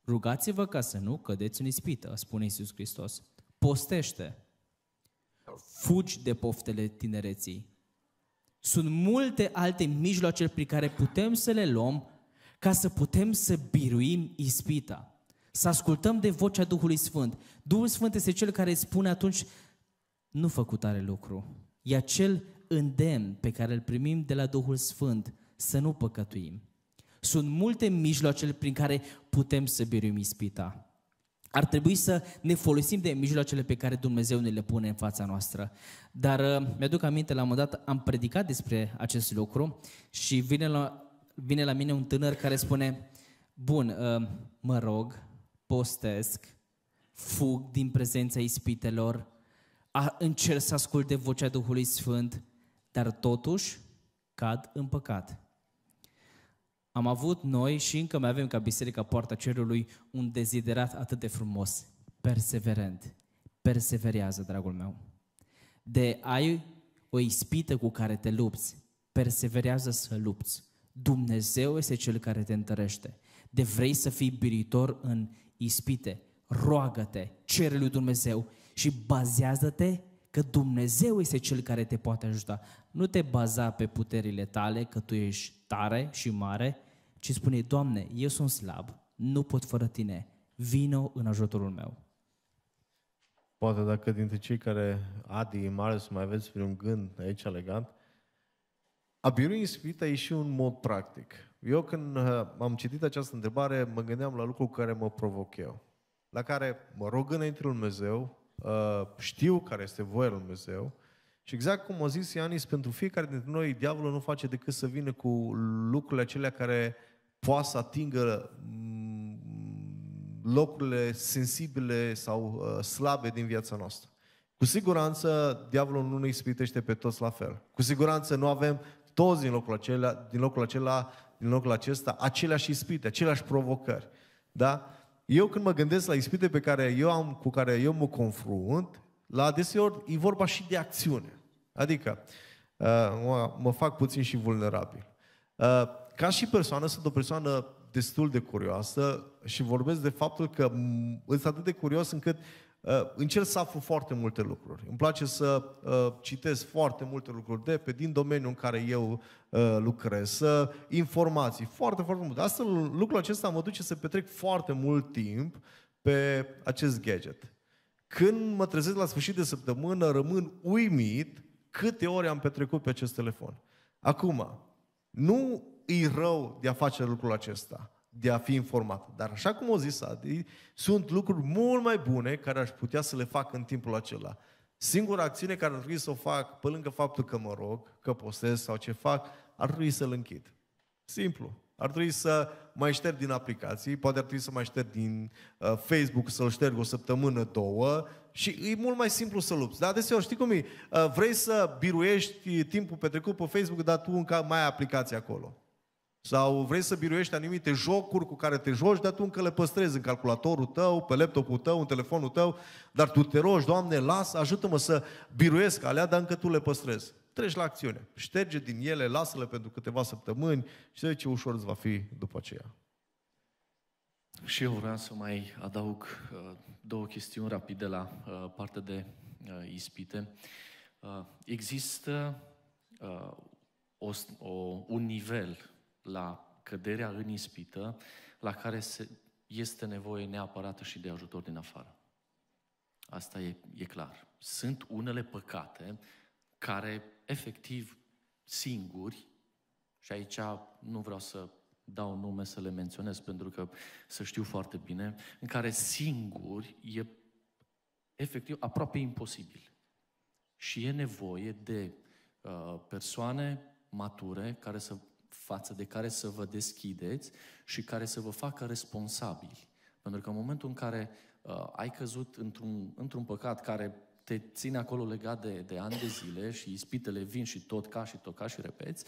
Rugați-vă ca să nu cădeți în ispită, spune Iisus Hristos. Postește fugi de poftele tinereții. Sunt multe alte mijloace prin care putem să le luăm ca să putem să biruim ispita. Să ascultăm de vocea Duhului Sfânt. Duhul Sfânt este cel care spune atunci, nu făcut tare lucru. E acel îndemn pe care îl primim de la Duhul Sfânt să nu păcătuim. Sunt multe mijloace prin care putem să biruim ispita. Ar trebui să ne folosim de mijloacele pe care Dumnezeu ne le pune în fața noastră. Dar uh, mi-aduc aminte, la un moment dat am predicat despre acest lucru și vine la, vine la mine un tânăr care spune, bun, uh, mă rog, postesc, fug din prezența ispitelor, a, încerc să ascult de vocea Duhului Sfânt, dar totuși cad în păcat. Am avut noi și încă mai avem ca Biserica Poarta Cerului un deziderat atât de frumos, perseverent. Perseverează, dragul meu. De ai o ispită cu care te lupți, perseverează să lupți. Dumnezeu este Cel care te întărește. De vrei să fii biritor în ispite, roagă-te, cere lui Dumnezeu și bazează-te că Dumnezeu este Cel care te poate ajuta. Nu te baza pe puterile tale, că tu ești tare și mare, și spune, Doamne, eu sunt slab, nu pot fără Tine, vino în ajutorul meu. Poate dacă dintre cei care, Adi, să mai aveți vreun gând aici legat, a birui ispita e și un mod practic. Eu când uh, am citit această întrebare, mă gândeam la lucrul care mă provoc eu, la care mă rog înainte lui Dumnezeu, uh, știu care este voia lui Dumnezeu, și exact cum a zis Ianis, pentru fiecare dintre noi, diavolul nu face decât să vină cu lucrurile acelea care poate să atingă mm, locurile sensibile sau uh, slabe din viața noastră. Cu siguranță, diavolul nu ne ispitește pe toți la fel. Cu siguranță nu avem toți din locul acela, din locul, acela, din locul acesta aceleași ispite, aceleași provocări. Da? Eu când mă gândesc la ispite pe care eu am, cu care eu mă confrunt, la adeseori e vorba și de acțiune. Adică, uh, mă fac puțin și vulnerabil. Uh, ca și persoană, sunt o persoană destul de curioasă și vorbesc de faptul că sunt atât de curios încât uh, încerc să aflu foarte multe lucruri. Îmi place să uh, citesc foarte multe lucruri de pe din domeniul în care eu uh, lucrez, uh, informații, foarte, foarte multe. Asta, lucrul acesta mă duce să petrec foarte mult timp pe acest gadget. Când mă trezesc la sfârșit de săptămână, rămân uimit câte ore am petrecut pe acest telefon. Acum, nu îi rău de a face lucrul acesta, de a fi informat. Dar așa cum o zis Adi, sunt lucruri mult mai bune care aș putea să le fac în timpul acela. Singura acțiune care ar trebui să o fac, pe lângă faptul că mă rog, că postez sau ce fac, ar trebui să-l închid. Simplu. Ar trebui să mai șterg din aplicații, poate ar trebui să mai șterg din uh, Facebook, să-l șterg o săptămână, două, și e mult mai simplu să lupți. Dar adeseori, știi cum e? Uh, vrei să biruiești timpul petrecut pe Facebook, dar tu încă mai ai aplicații acolo sau vrei să biruiești anumite jocuri cu care te joci, dar tu încă le păstrezi în calculatorul tău, pe laptopul tău, în telefonul tău, dar tu te rogi, Doamne, las, ajută-mă să biruiesc alea, dar încă tu le păstrezi. Treci la acțiune, șterge din ele, lasă-le pentru câteva săptămâni și să vezi ce ușor îți va fi după aceea. Și eu vreau să mai adaug uh, două chestiuni rapide la uh, partea de uh, ispite. Există o, un nivel la căderea în ispită, la care se, este nevoie neapărată și de ajutor din afară. Asta e, e clar. Sunt unele păcate care, efectiv, singuri, și aici nu vreau să dau nume să le menționez, pentru că să știu foarte bine, în care singuri e efectiv aproape imposibil. Și e nevoie de uh, persoane mature care să față de care să vă deschideți și care să vă facă responsabili. Pentru că în momentul în care uh, ai căzut într-un, într-un păcat care te ține acolo legat de, de ani de zile și ispitele vin și tot ca și tot ca și repeți,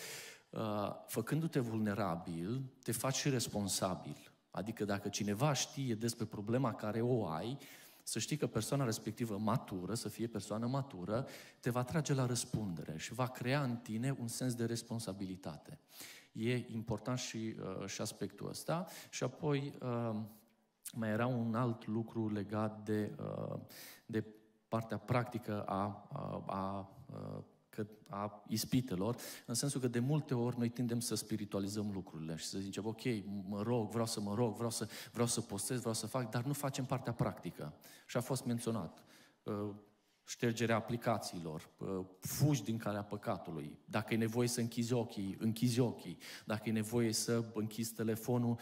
uh, făcându-te vulnerabil, te faci și responsabil. Adică dacă cineva știe despre problema care o ai, uh, să știi că persoana respectivă matură, să fie persoană matură, te va trage la răspundere și va crea în tine un sens de responsabilitate. E important și, uh, și aspectul ăsta. Și apoi uh, mai era un alt lucru legat de, uh, de partea practică a, a, a că a ispitelor, în sensul că de multe ori noi tindem să spiritualizăm lucrurile și să zicem, ok, mă rog, vreau să mă rog, vreau să, vreau să postez, vreau să fac, dar nu facem partea practică. Și a fost menționat uh, ștergerea aplicațiilor, uh, fugi din calea păcatului, dacă e nevoie să închizi ochii, închizi ochii, dacă e nevoie să închizi telefonul,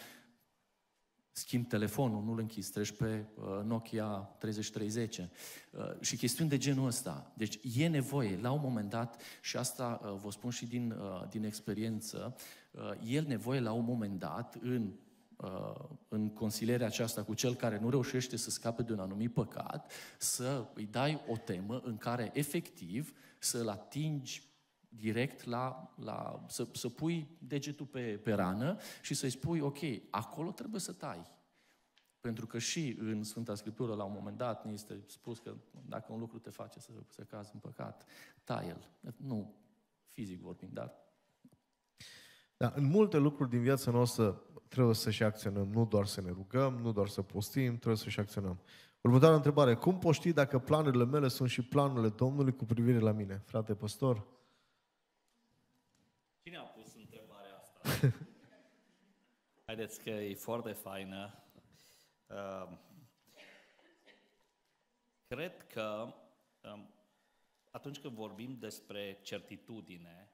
schimb telefonul, nu-l închizi, treci pe uh, Nokia 3310 uh, și chestiuni de genul ăsta. Deci e nevoie, la un moment dat, și asta uh, vă spun și din, din experiență, e nevoie la un moment dat în în consilierea aceasta cu cel care nu reușește să scape de un anumit păcat, să îi dai o temă în care efectiv să-l atingi direct la, la să, să pui degetul pe, pe rană și să-i spui, ok, acolo trebuie să tai. Pentru că și în Sfânta Scriptură, la un moment dat, ni este spus că dacă un lucru te face să, să cazi în păcat, tai el, Nu fizic vorbim, dar... Da, în multe lucruri din viața noastră trebuie să și acționăm, nu doar să ne rugăm, nu doar să postim, trebuie să și acționăm. Următoarea întrebare, cum poți ști dacă planurile mele sunt și planurile Domnului cu privire la mine? Frate păstor, Haideți că e foarte faină. Um, cred că um, atunci când vorbim despre certitudine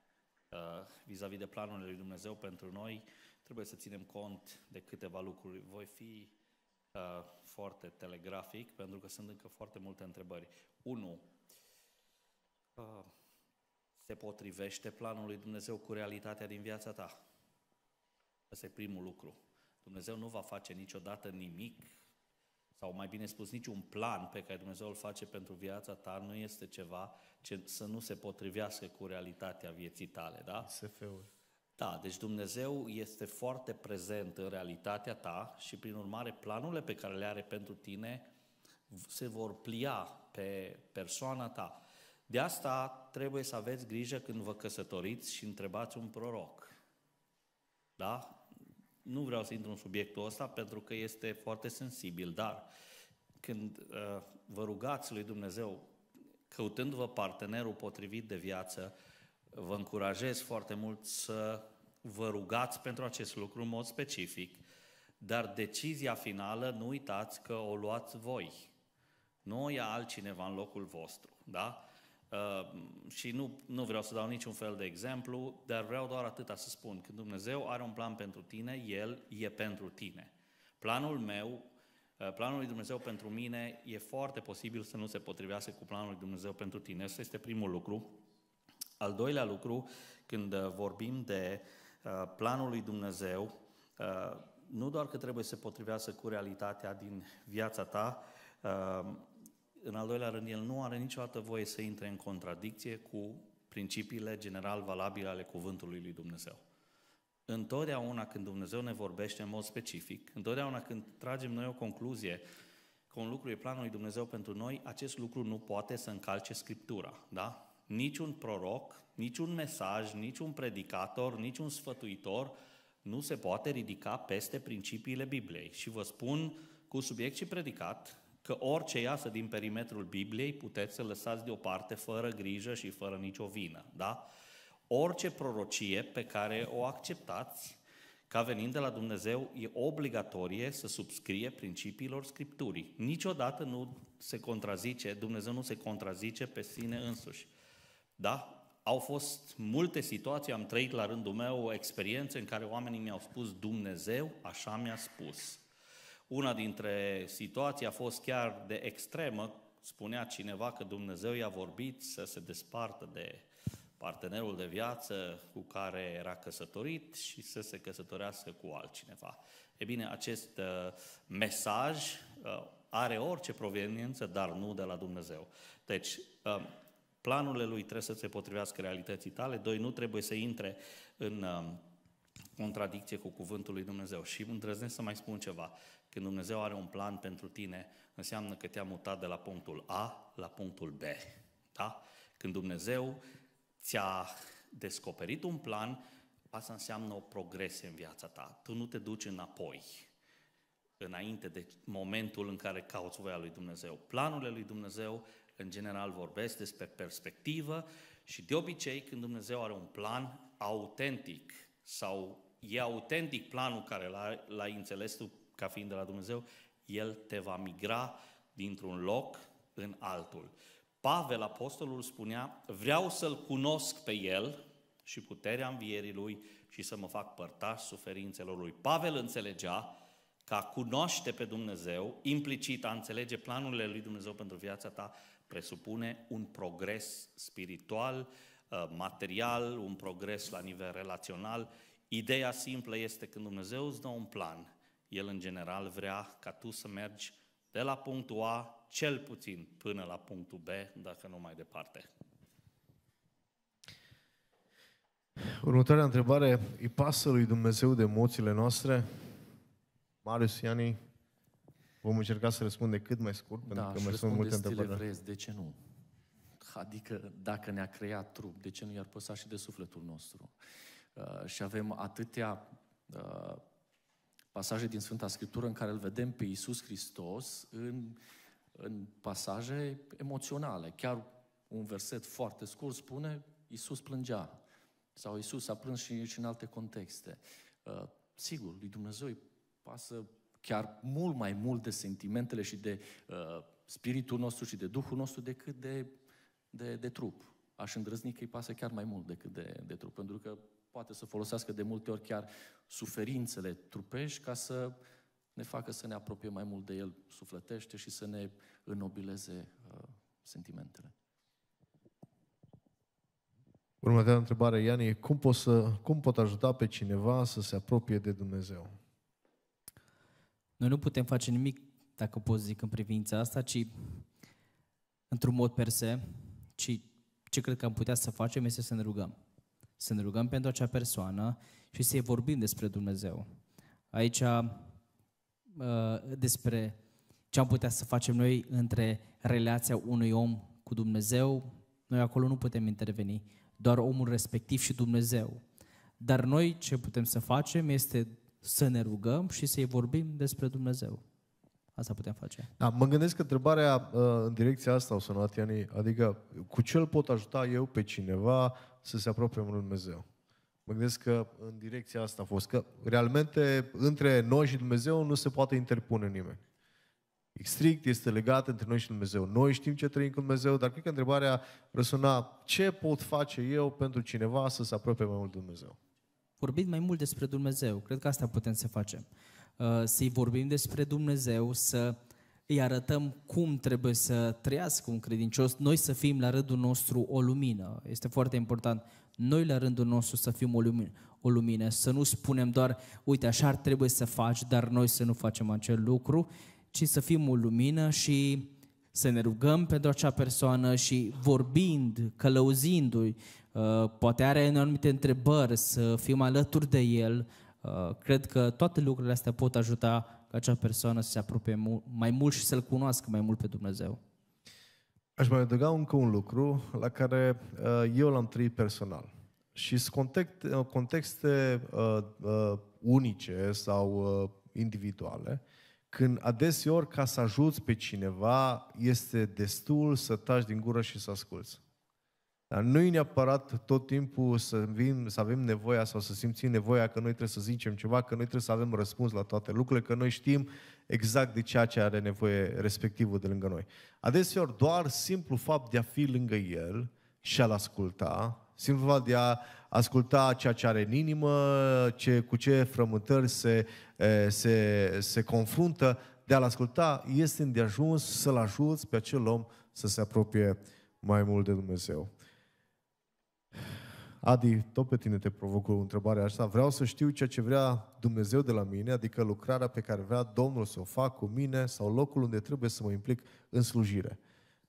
uh, vis-a-vis de planurile lui Dumnezeu pentru noi, trebuie să ținem cont de câteva lucruri. Voi fi uh, foarte telegrafic, pentru că sunt încă foarte multe întrebări. 1. Uh, se potrivește planul lui Dumnezeu cu realitatea din viața ta? Asta e primul lucru. Dumnezeu nu va face niciodată nimic, sau mai bine spus, niciun plan pe care Dumnezeu îl face pentru viața ta nu este ceva ce să nu se potrivească cu realitatea vieții tale, da? SF-ul. Da, deci Dumnezeu este foarte prezent în realitatea ta și, prin urmare, planurile pe care le are pentru tine se vor plia pe persoana ta. De asta trebuie să aveți grijă când vă căsătoriți și întrebați un proroc. Da? nu vreau să intru în subiectul ăsta pentru că este foarte sensibil, dar când uh, vă rugați lui Dumnezeu, căutându-vă partenerul potrivit de viață, vă încurajez foarte mult să vă rugați pentru acest lucru în mod specific, dar decizia finală nu uitați că o luați voi. Nu o ia altcineva în locul vostru, da? Uh, și nu, nu vreau să dau niciun fel de exemplu, dar vreau doar atâta să spun. Când Dumnezeu are un plan pentru tine, El e pentru tine. Planul meu, uh, planul lui Dumnezeu pentru mine e foarte posibil să nu se potrivească cu planul lui Dumnezeu pentru tine. Asta este primul lucru. Al doilea lucru, când uh, vorbim de planul lui Dumnezeu, nu doar că trebuie să se potrivească cu realitatea din viața ta, în al doilea rând, el nu are niciodată voie să intre în contradicție cu principiile general valabile ale cuvântului lui Dumnezeu. Întotdeauna când Dumnezeu ne vorbește în mod specific, întotdeauna când tragem noi o concluzie că un lucru e planul lui Dumnezeu pentru noi, acest lucru nu poate să încalce Scriptura, da? Niciun proroc, niciun mesaj, niciun predicator, niciun sfătuitor nu se poate ridica peste principiile Bibliei. Și vă spun cu subiect și predicat că orice iasă din perimetrul Bibliei puteți să lăsați deoparte fără grijă și fără nicio vină. Da? Orice prorocie pe care o acceptați ca venind de la Dumnezeu e obligatorie să subscrie principiilor Scripturii. Niciodată nu se contrazice, Dumnezeu nu se contrazice pe sine însuși. Da? Au fost multe situații, am trăit la rândul meu experiențe în care oamenii mi-au spus Dumnezeu așa mi-a spus. Una dintre situații a fost chiar de extremă. Spunea cineva că Dumnezeu i-a vorbit să se despartă de partenerul de viață cu care era căsătorit și să se căsătorească cu altcineva. E bine, acest uh, mesaj uh, are orice proveniență, dar nu de la Dumnezeu. Deci, uh, planurile lui trebuie să se potrivească realității tale. Doi, nu trebuie să intre în um, contradicție cu cuvântul lui Dumnezeu. Și îndrăznesc să mai spun ceva. Când Dumnezeu are un plan pentru tine, înseamnă că te-a mutat de la punctul A la punctul B. Da? Când Dumnezeu ți-a descoperit un plan, asta înseamnă o progresie în viața ta. Tu nu te duci înapoi înainte de momentul în care cauți voia lui Dumnezeu. Planurile lui Dumnezeu, în general, vorbesc despre perspectivă și de obicei, când Dumnezeu are un plan autentic sau e autentic planul care l-ai, înțeles tu ca fiind de la Dumnezeu, el te va migra dintr-un loc în altul. Pavel, apostolul, spunea, vreau să-L cunosc pe El și puterea învierii Lui și să mă fac părtaș suferințelor Lui. Pavel înțelegea că a cunoaște pe Dumnezeu, implicit a înțelege planurile Lui Dumnezeu pentru viața ta, presupune un progres spiritual, uh, material, un progres la nivel relațional Ideea simplă este când Dumnezeu îți dă un plan, El în general vrea ca tu să mergi de la punctul A cel puțin până la punctul B, dacă nu mai departe. Următoarea întrebare, îi pasă lui Dumnezeu de emoțiile noastre? Marius Iani, vom încerca să răspunde cât mai scurt, da, pentru că mai sunt multe întrebări. Vrez, de ce nu? Adică, dacă ne-a creat trup, de ce nu i-ar păsa și de sufletul nostru? Uh, și avem atâtea uh, pasaje din Sfânta Scriptură în care îl vedem pe Iisus Hristos în, în pasaje emoționale. Chiar un verset foarte scurt spune Iisus plângea sau Iisus a plâns și, și în alte contexte. Uh, sigur, lui Dumnezeu îi pasă chiar mult mai mult de sentimentele și de uh, spiritul nostru și de Duhul nostru decât de, de, de trup. Aș îndrăzni că îi pasă chiar mai mult decât de, de trup, pentru că poate să folosească de multe ori chiar suferințele trupești ca să ne facă să ne apropiem mai mult de El sufletește și să ne înnobileze uh, sentimentele. Următoarea întrebare, Iani, e cum pot, să, cum pot ajuta pe cineva să se apropie de Dumnezeu? Noi nu putem face nimic, dacă pot zic, în privința asta, ci într-un mod per se, ci ce cred că am putea să facem este să ne rugăm să ne rugăm pentru acea persoană și să-i vorbim despre Dumnezeu. Aici uh, despre ce am putea să facem noi între relația unui om cu Dumnezeu, noi acolo nu putem interveni, doar omul respectiv și Dumnezeu. Dar noi ce putem să facem este să ne rugăm și să-i vorbim despre Dumnezeu. Asta putem face. Da, mă gândesc că întrebarea uh, în direcția asta o sunat, Iani, adică cu ce îl pot ajuta eu pe cineva să se apropie lui Dumnezeu? Mă gândesc că în direcția asta a fost, că realmente între noi și Dumnezeu nu se poate interpune nimeni. Strict este legat între noi și Dumnezeu. Noi știm ce trăim cu Dumnezeu, dar cred că întrebarea răsuna, ce pot face eu pentru cineva să se apropie mai mult de Dumnezeu? Vorbit mai mult despre Dumnezeu, cred că asta putem să facem. Uh, să-i vorbim despre Dumnezeu, să îi arătăm cum trebuie să trăiască un credincios, noi să fim la rândul nostru o lumină. Este foarte important noi la rândul nostru să fim o lumină, o lumină, să nu spunem doar, uite, așa ar trebui să faci, dar noi să nu facem acel lucru, ci să fim o lumină și să ne rugăm pentru acea persoană și vorbind, călăuzindu-i, uh, poate are anumite întrebări, să fim alături de el, Uh, cred că toate lucrurile astea pot ajuta ca acea persoană să se apropie mai mult și să-L cunoască mai mult pe Dumnezeu. Aș mai adăuga încă un lucru la care uh, eu l-am trăit personal. Și sunt uh, contexte unice sau individuale, când adeseori ca să ajuți pe cineva este destul să taci din gură și să asculți. Dar nu-i neapărat tot timpul să, vin, să avem nevoia sau să simțim nevoia că noi trebuie să zicem ceva, că noi trebuie să avem răspuns la toate lucrurile, că noi știm exact de ceea ce are nevoie respectivul de lângă noi. Adeseori doar simplu fapt de a fi lângă el și a-l asculta, simplu fapt de a asculta ceea ce are în inimă, ce, cu ce frământări se, se, se confruntă, de a-l asculta este îndeajuns să-l ajuți pe acel om să se apropie mai mult de Dumnezeu. Adi, tot pe tine te provoc o întrebare așa. Vreau să știu ceea ce vrea Dumnezeu de la mine, adică lucrarea pe care vrea Domnul să o fac cu mine sau locul unde trebuie să mă implic în slujire.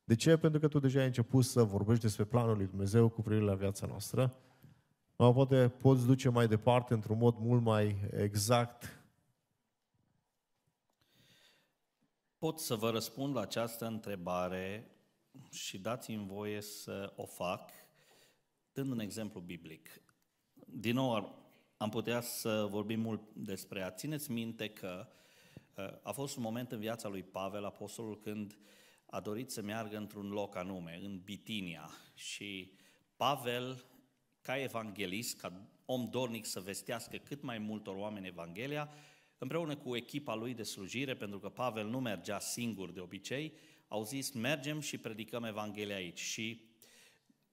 De ce? Pentru că tu deja ai început să vorbești despre planul lui Dumnezeu cu privire la viața noastră. Mă poate poți duce mai departe într-un mod mult mai exact. Pot să vă răspund la această întrebare și dați-mi voie să o fac Dând un exemplu biblic, din nou am putea să vorbim mult despre a țineți minte că uh, a fost un moment în viața lui Pavel, apostolul, când a dorit să meargă într-un loc anume, în Bitinia. Și Pavel, ca evanghelist, ca om dornic să vestească cât mai multor oameni Evanghelia, împreună cu echipa lui de slujire, pentru că Pavel nu mergea singur de obicei, au zis mergem și predicăm Evanghelia aici. Și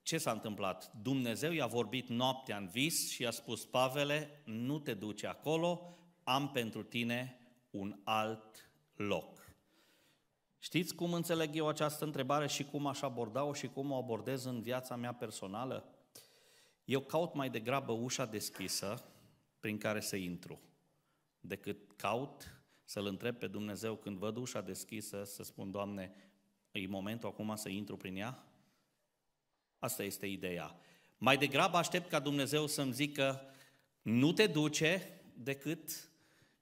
ce s-a întâmplat? Dumnezeu i-a vorbit noaptea în vis și i-a spus, Pavele, nu te duci acolo, am pentru tine un alt loc. Știți cum înțeleg eu această întrebare și cum aș aborda-o și cum o abordez în viața mea personală? Eu caut mai degrabă ușa deschisă prin care să intru, decât caut să-L întreb pe Dumnezeu când văd ușa deschisă, să spun, Doamne, e momentul acum să intru prin ea? Asta este ideea. Mai degrabă aștept ca Dumnezeu să-mi zică nu te duce decât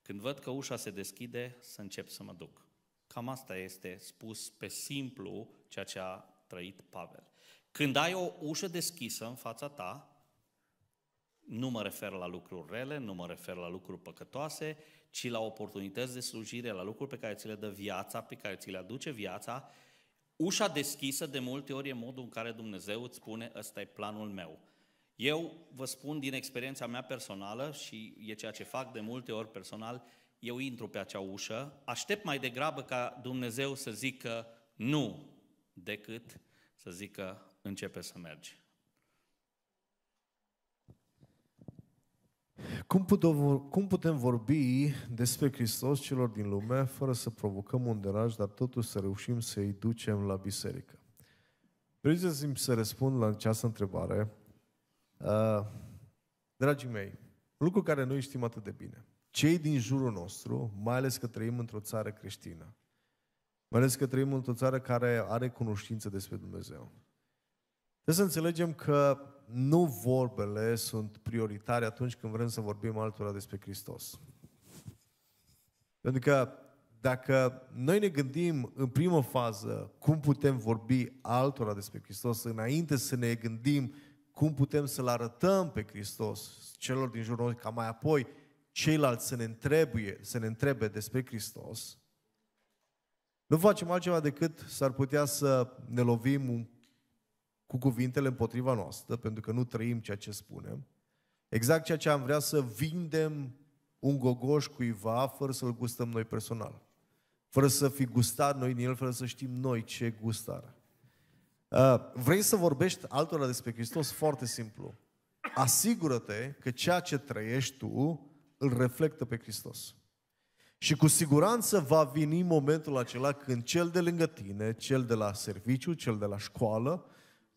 când văd că ușa se deschide să încep să mă duc. Cam asta este spus pe simplu ceea ce a trăit Pavel. Când ai o ușă deschisă în fața ta, nu mă refer la lucruri rele, nu mă refer la lucruri păcătoase, ci la oportunități de slujire, la lucruri pe care ți le dă viața, pe care ți le aduce viața Ușa deschisă de multe ori e modul în care Dumnezeu îți spune ăsta e planul meu. Eu vă spun din experiența mea personală și e ceea ce fac de multe ori personal, eu intru pe acea ușă, aștept mai degrabă ca Dumnezeu să zică nu decât să zică începe să mergi. Cum putem, vorbi despre Hristos celor din lume fără să provocăm un deraj, dar totuși să reușim să-i ducem la biserică? Permiteți-mi să răspund la această întrebare. Uh, dragii mei, lucru care noi știm atât de bine. Cei din jurul nostru, mai ales că trăim într-o țară creștină, mai ales că trăim într-o țară care are cunoștință despre Dumnezeu. Trebuie să înțelegem că nu vorbele sunt prioritare atunci când vrem să vorbim altora despre Hristos. Pentru că dacă noi ne gândim în primă fază cum putem vorbi altora despre Hristos, înainte să ne gândim cum putem să-L arătăm pe Hristos celor din jurul nostru, ca mai apoi ceilalți să ne, întrebuie, să ne întrebe despre Hristos, nu facem altceva decât s-ar putea să ne lovim un cu cuvintele împotriva noastră, pentru că nu trăim ceea ce spunem, exact ceea ce am vrea să vindem un gogoș cuiva fără să-l gustăm noi personal, fără să fi gustat noi din el, fără să știm noi ce gust are. Uh, vrei să vorbești altora despre Hristos? Foarte simplu. Asigură-te că ceea ce trăiești tu îl reflectă pe Hristos. Și cu siguranță va veni momentul acela când cel de lângă tine, cel de la serviciu, cel de la școală,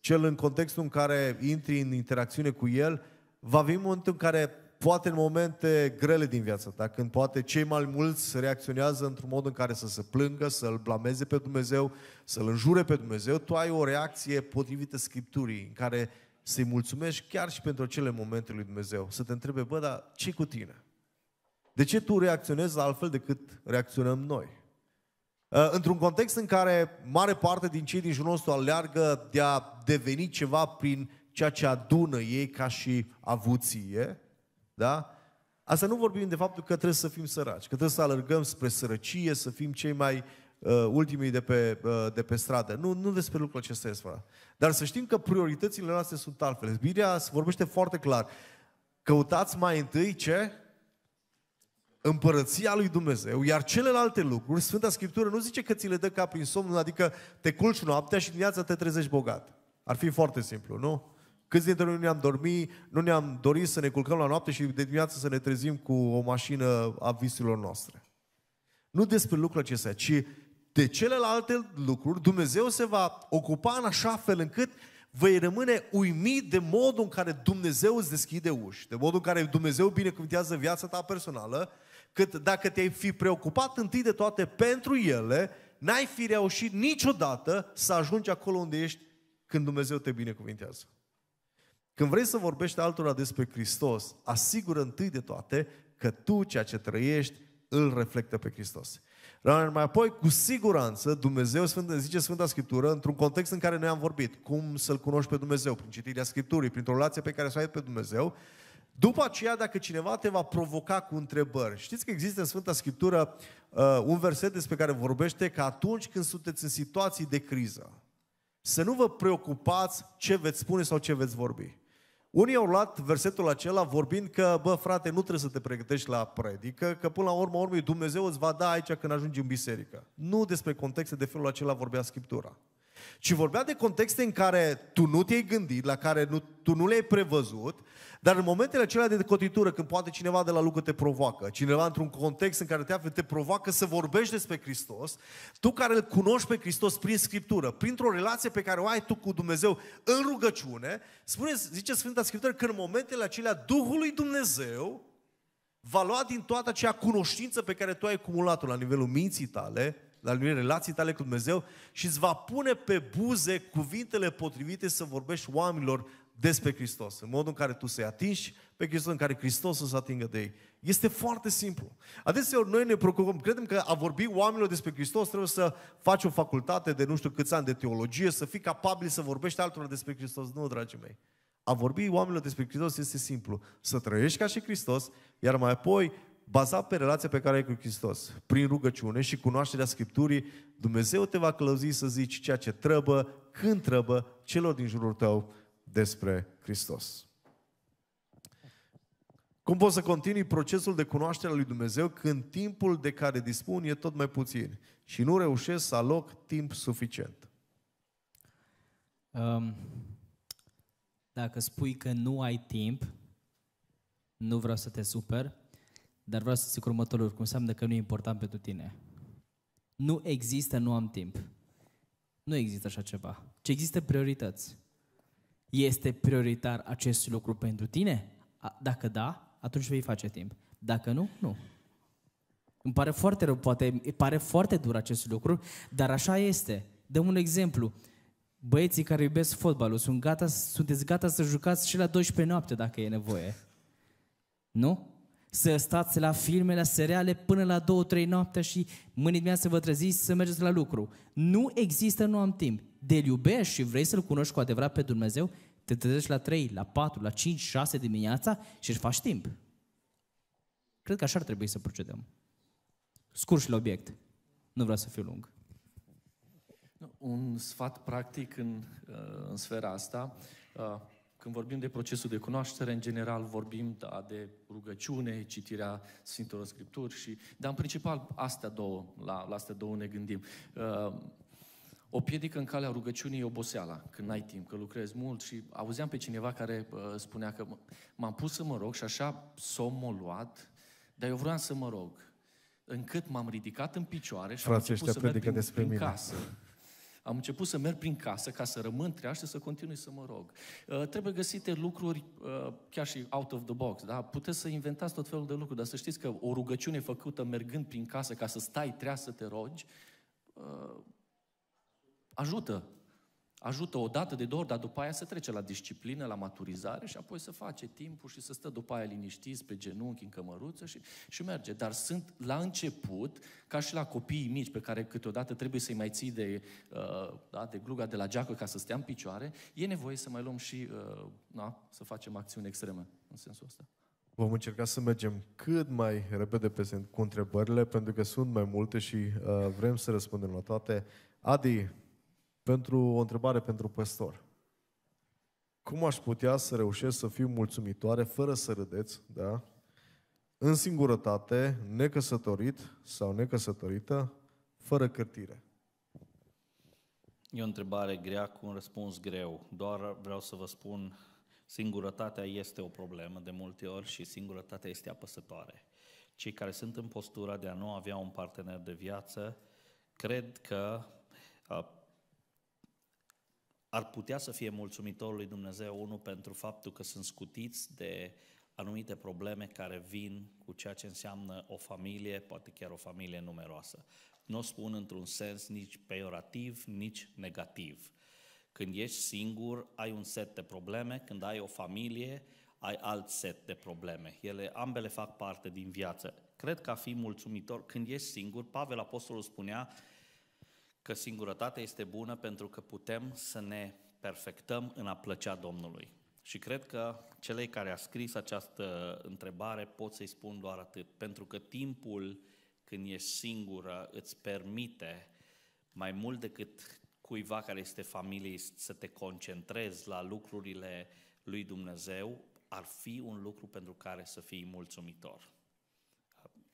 cel în contextul în care intri în interacțiune cu el, va veni momentul în care poate în momente grele din viața ta, când poate cei mai mulți reacționează într-un mod în care să se plângă, să-L blameze pe Dumnezeu, să-L înjure pe Dumnezeu, tu ai o reacție potrivită Scripturii, în care să-i mulțumești chiar și pentru acele momente lui Dumnezeu. Să te întrebe, bă, dar ce cu tine? De ce tu reacționezi altfel decât reacționăm noi? Uh, într-un context în care mare parte din cei din jurul nostru aleargă de a deveni ceva prin ceea ce adună ei ca și avuție, da? Asta nu vorbim de faptul că trebuie să fim săraci, că trebuie să alergăm spre sărăcie, să fim cei mai uh, ultimii de pe, uh, de pe stradă. Nu, nu despre lucrul acesta este vorba. Dar să știm că prioritățile noastre sunt altfel. Biblia vorbește foarte clar. Căutați mai întâi ce? împărăția lui Dumnezeu, iar celelalte lucruri, Sfânta Scriptură nu zice că ți le dă ca prin somn, adică te culci noaptea și dimineața te trezești bogat. Ar fi foarte simplu, nu? Câți dintre noi ne-am dormit, nu ne-am dorit să ne culcăm la noapte și de dimineață să ne trezim cu o mașină a visurilor noastre. Nu despre lucrul acesta, ci de celelalte lucruri Dumnezeu se va ocupa în așa fel încât vei rămâne uimit de modul în care Dumnezeu îți deschide uși, de modul în care Dumnezeu binecuvântează viața ta personală cât dacă te-ai fi preocupat întâi de toate pentru ele, n-ai fi reușit niciodată să ajungi acolo unde ești când Dumnezeu te binecuvintează. Când vrei să vorbești altora despre Hristos, asigură întâi de toate că tu ceea ce trăiești îl reflectă pe Hristos. Dar mai apoi, cu siguranță, Dumnezeu Sfânt, zice Sfânta Scriptură într-un context în care noi am vorbit. Cum să-L cunoști pe Dumnezeu? Prin citirea Scripturii, printr-o relație pe care să o ai pe Dumnezeu. După aceea, dacă cineva te va provoca cu întrebări, știți că există în Sfânta Scriptură uh, un verset despre care vorbește că atunci când sunteți în situații de criză, să nu vă preocupați ce veți spune sau ce veți vorbi. Unii au luat versetul acela vorbind că, bă, frate, nu trebuie să te pregătești la predică, că până la urmă, urmă Dumnezeu îți va da aici când ajungi în biserică. Nu despre contexte de felul acela vorbea Scriptura. Ci vorbea de contexte în care tu nu te-ai gândit, la care nu, tu nu le-ai prevăzut dar în momentele acelea de cotitură, când poate cineva de la lucru te provoacă, cineva într-un context în care te afli te provoacă să vorbești despre Hristos, tu care îl cunoști pe Hristos prin Scriptură, printr-o relație pe care o ai tu cu Dumnezeu în rugăciune, spune, zice Sfânta Scriptură că în momentele acelea Duhul lui Dumnezeu va lua din toată acea cunoștință pe care tu ai acumulat-o la nivelul minții tale, la nivelul relației tale cu Dumnezeu și îți va pune pe buze cuvintele potrivite să vorbești oamenilor despre Hristos, în modul în care tu să-i atingi pe Hristos, în care Hristos să se atingă de ei. Este foarte simplu. Adeseori noi ne preocupăm, credem că a vorbi oamenilor despre Hristos trebuie să faci o facultate de nu știu câți ani de teologie, să fii capabil să vorbești altora despre Hristos. Nu, dragii mei. A vorbi oamenilor despre Hristos este simplu. Să trăiești ca și Hristos, iar mai apoi, bazat pe relația pe care ai cu Hristos, prin rugăciune și cunoașterea Scripturii, Dumnezeu te va călăuzi să zici ceea ce trebuie, când trebuie, celor din jurul tău despre Hristos. Cum poți să continui procesul de cunoaștere a lui Dumnezeu când timpul de care dispun e tot mai puțin și nu reușesc să aloc timp suficient? Um, dacă spui că nu ai timp, nu vreau să te super, dar vreau să zic următorul cum înseamnă că nu e important pentru tine. Nu există nu am timp. Nu există așa ceva. Ce există priorități. Este prioritar acest lucru pentru tine? Dacă da, atunci vei face timp. Dacă nu, nu. Îmi pare foarte rău, poate îmi pare foarte dur acest lucru, dar așa este. Dăm un exemplu. Băieții care iubesc fotbalul, sunt gata, sunteți gata să jucați și la 12 noapte dacă e nevoie. Nu? să stați la filme, la seriale până la 2-3 noaptea și mâine dimineața vă treziți să mergeți la lucru. Nu există, nu am timp. de iubești și vrei să-L cunoști cu adevărat pe Dumnezeu, te trezești la 3, la 4, la 5, 6 dimineața și își faci timp. Cred că așa ar trebui să procedăm. Scurs și la obiect. Nu vreau să fiu lung. Un sfat practic în, uh, în sfera asta, uh, când vorbim de procesul de cunoaștere, în general vorbim da, de rugăciune, citirea Sfintelor Scripturi, și, dar în principal astea două, la, la astea două ne gândim. Uh, o piedică în calea rugăciunii e oboseala, când n-ai timp, că lucrezi mult și auzeam pe cineva care uh, spunea că m-am pus să mă rog și așa somoluat, dar eu vreau să mă rog, încât m-am ridicat în picioare și Frate, am început să merg prin, prin casă. Am început să merg prin casă ca să rămân treaște și să continui să mă rog. Uh, trebuie găsite lucruri uh, chiar și out of the box, da? Puteți să inventați tot felul de lucruri, dar să știți că o rugăciune făcută mergând prin casă ca să stai treaz să te rogi, uh, ajută ajută o dată de două ori, dar după aia să trece la disciplină, la maturizare și apoi să face timpul și să stă după aia liniștiți pe genunchi, în cămăruță și, și merge. Dar sunt la început, ca și la copiii mici pe care câteodată trebuie să-i mai ții de, uh, da, de gluga de la geacă ca să stea în picioare, e nevoie să mai luăm și, uh, na, să facem acțiuni extreme în sensul ăsta. Vom încerca să mergem cât mai repede pe cu întrebările, pentru că sunt mai multe și uh, vrem să răspundem la toate. Adi, pentru o întrebare pentru păstor. Cum aș putea să reușesc să fiu mulțumitoare fără să râdeți, da? În singurătate, necăsătorit sau necăsătorită, fără cârtire. E o întrebare grea cu un răspuns greu. Doar vreau să vă spun, singurătatea este o problemă de multe ori și singurătatea este apăsătoare. Cei care sunt în postura de a nu avea un partener de viață, cred că ar putea să fie mulțumitor lui Dumnezeu, unul, pentru faptul că sunt scutiți de anumite probleme care vin cu ceea ce înseamnă o familie, poate chiar o familie numeroasă. Nu o spun într-un sens nici peiorativ, nici negativ. Când ești singur, ai un set de probleme, când ai o familie, ai alt set de probleme. Ele ambele fac parte din viață. Cred că a fi mulțumitor când ești singur, Pavel Apostolul spunea, că singurătatea este bună pentru că putem să ne perfectăm în a plăcea Domnului. Și cred că celei care a scris această întrebare pot să-i spun doar atât, pentru că timpul când ești singură îți permite mai mult decât cuiva care este familie să te concentrezi la lucrurile lui Dumnezeu, ar fi un lucru pentru care să fii mulțumitor.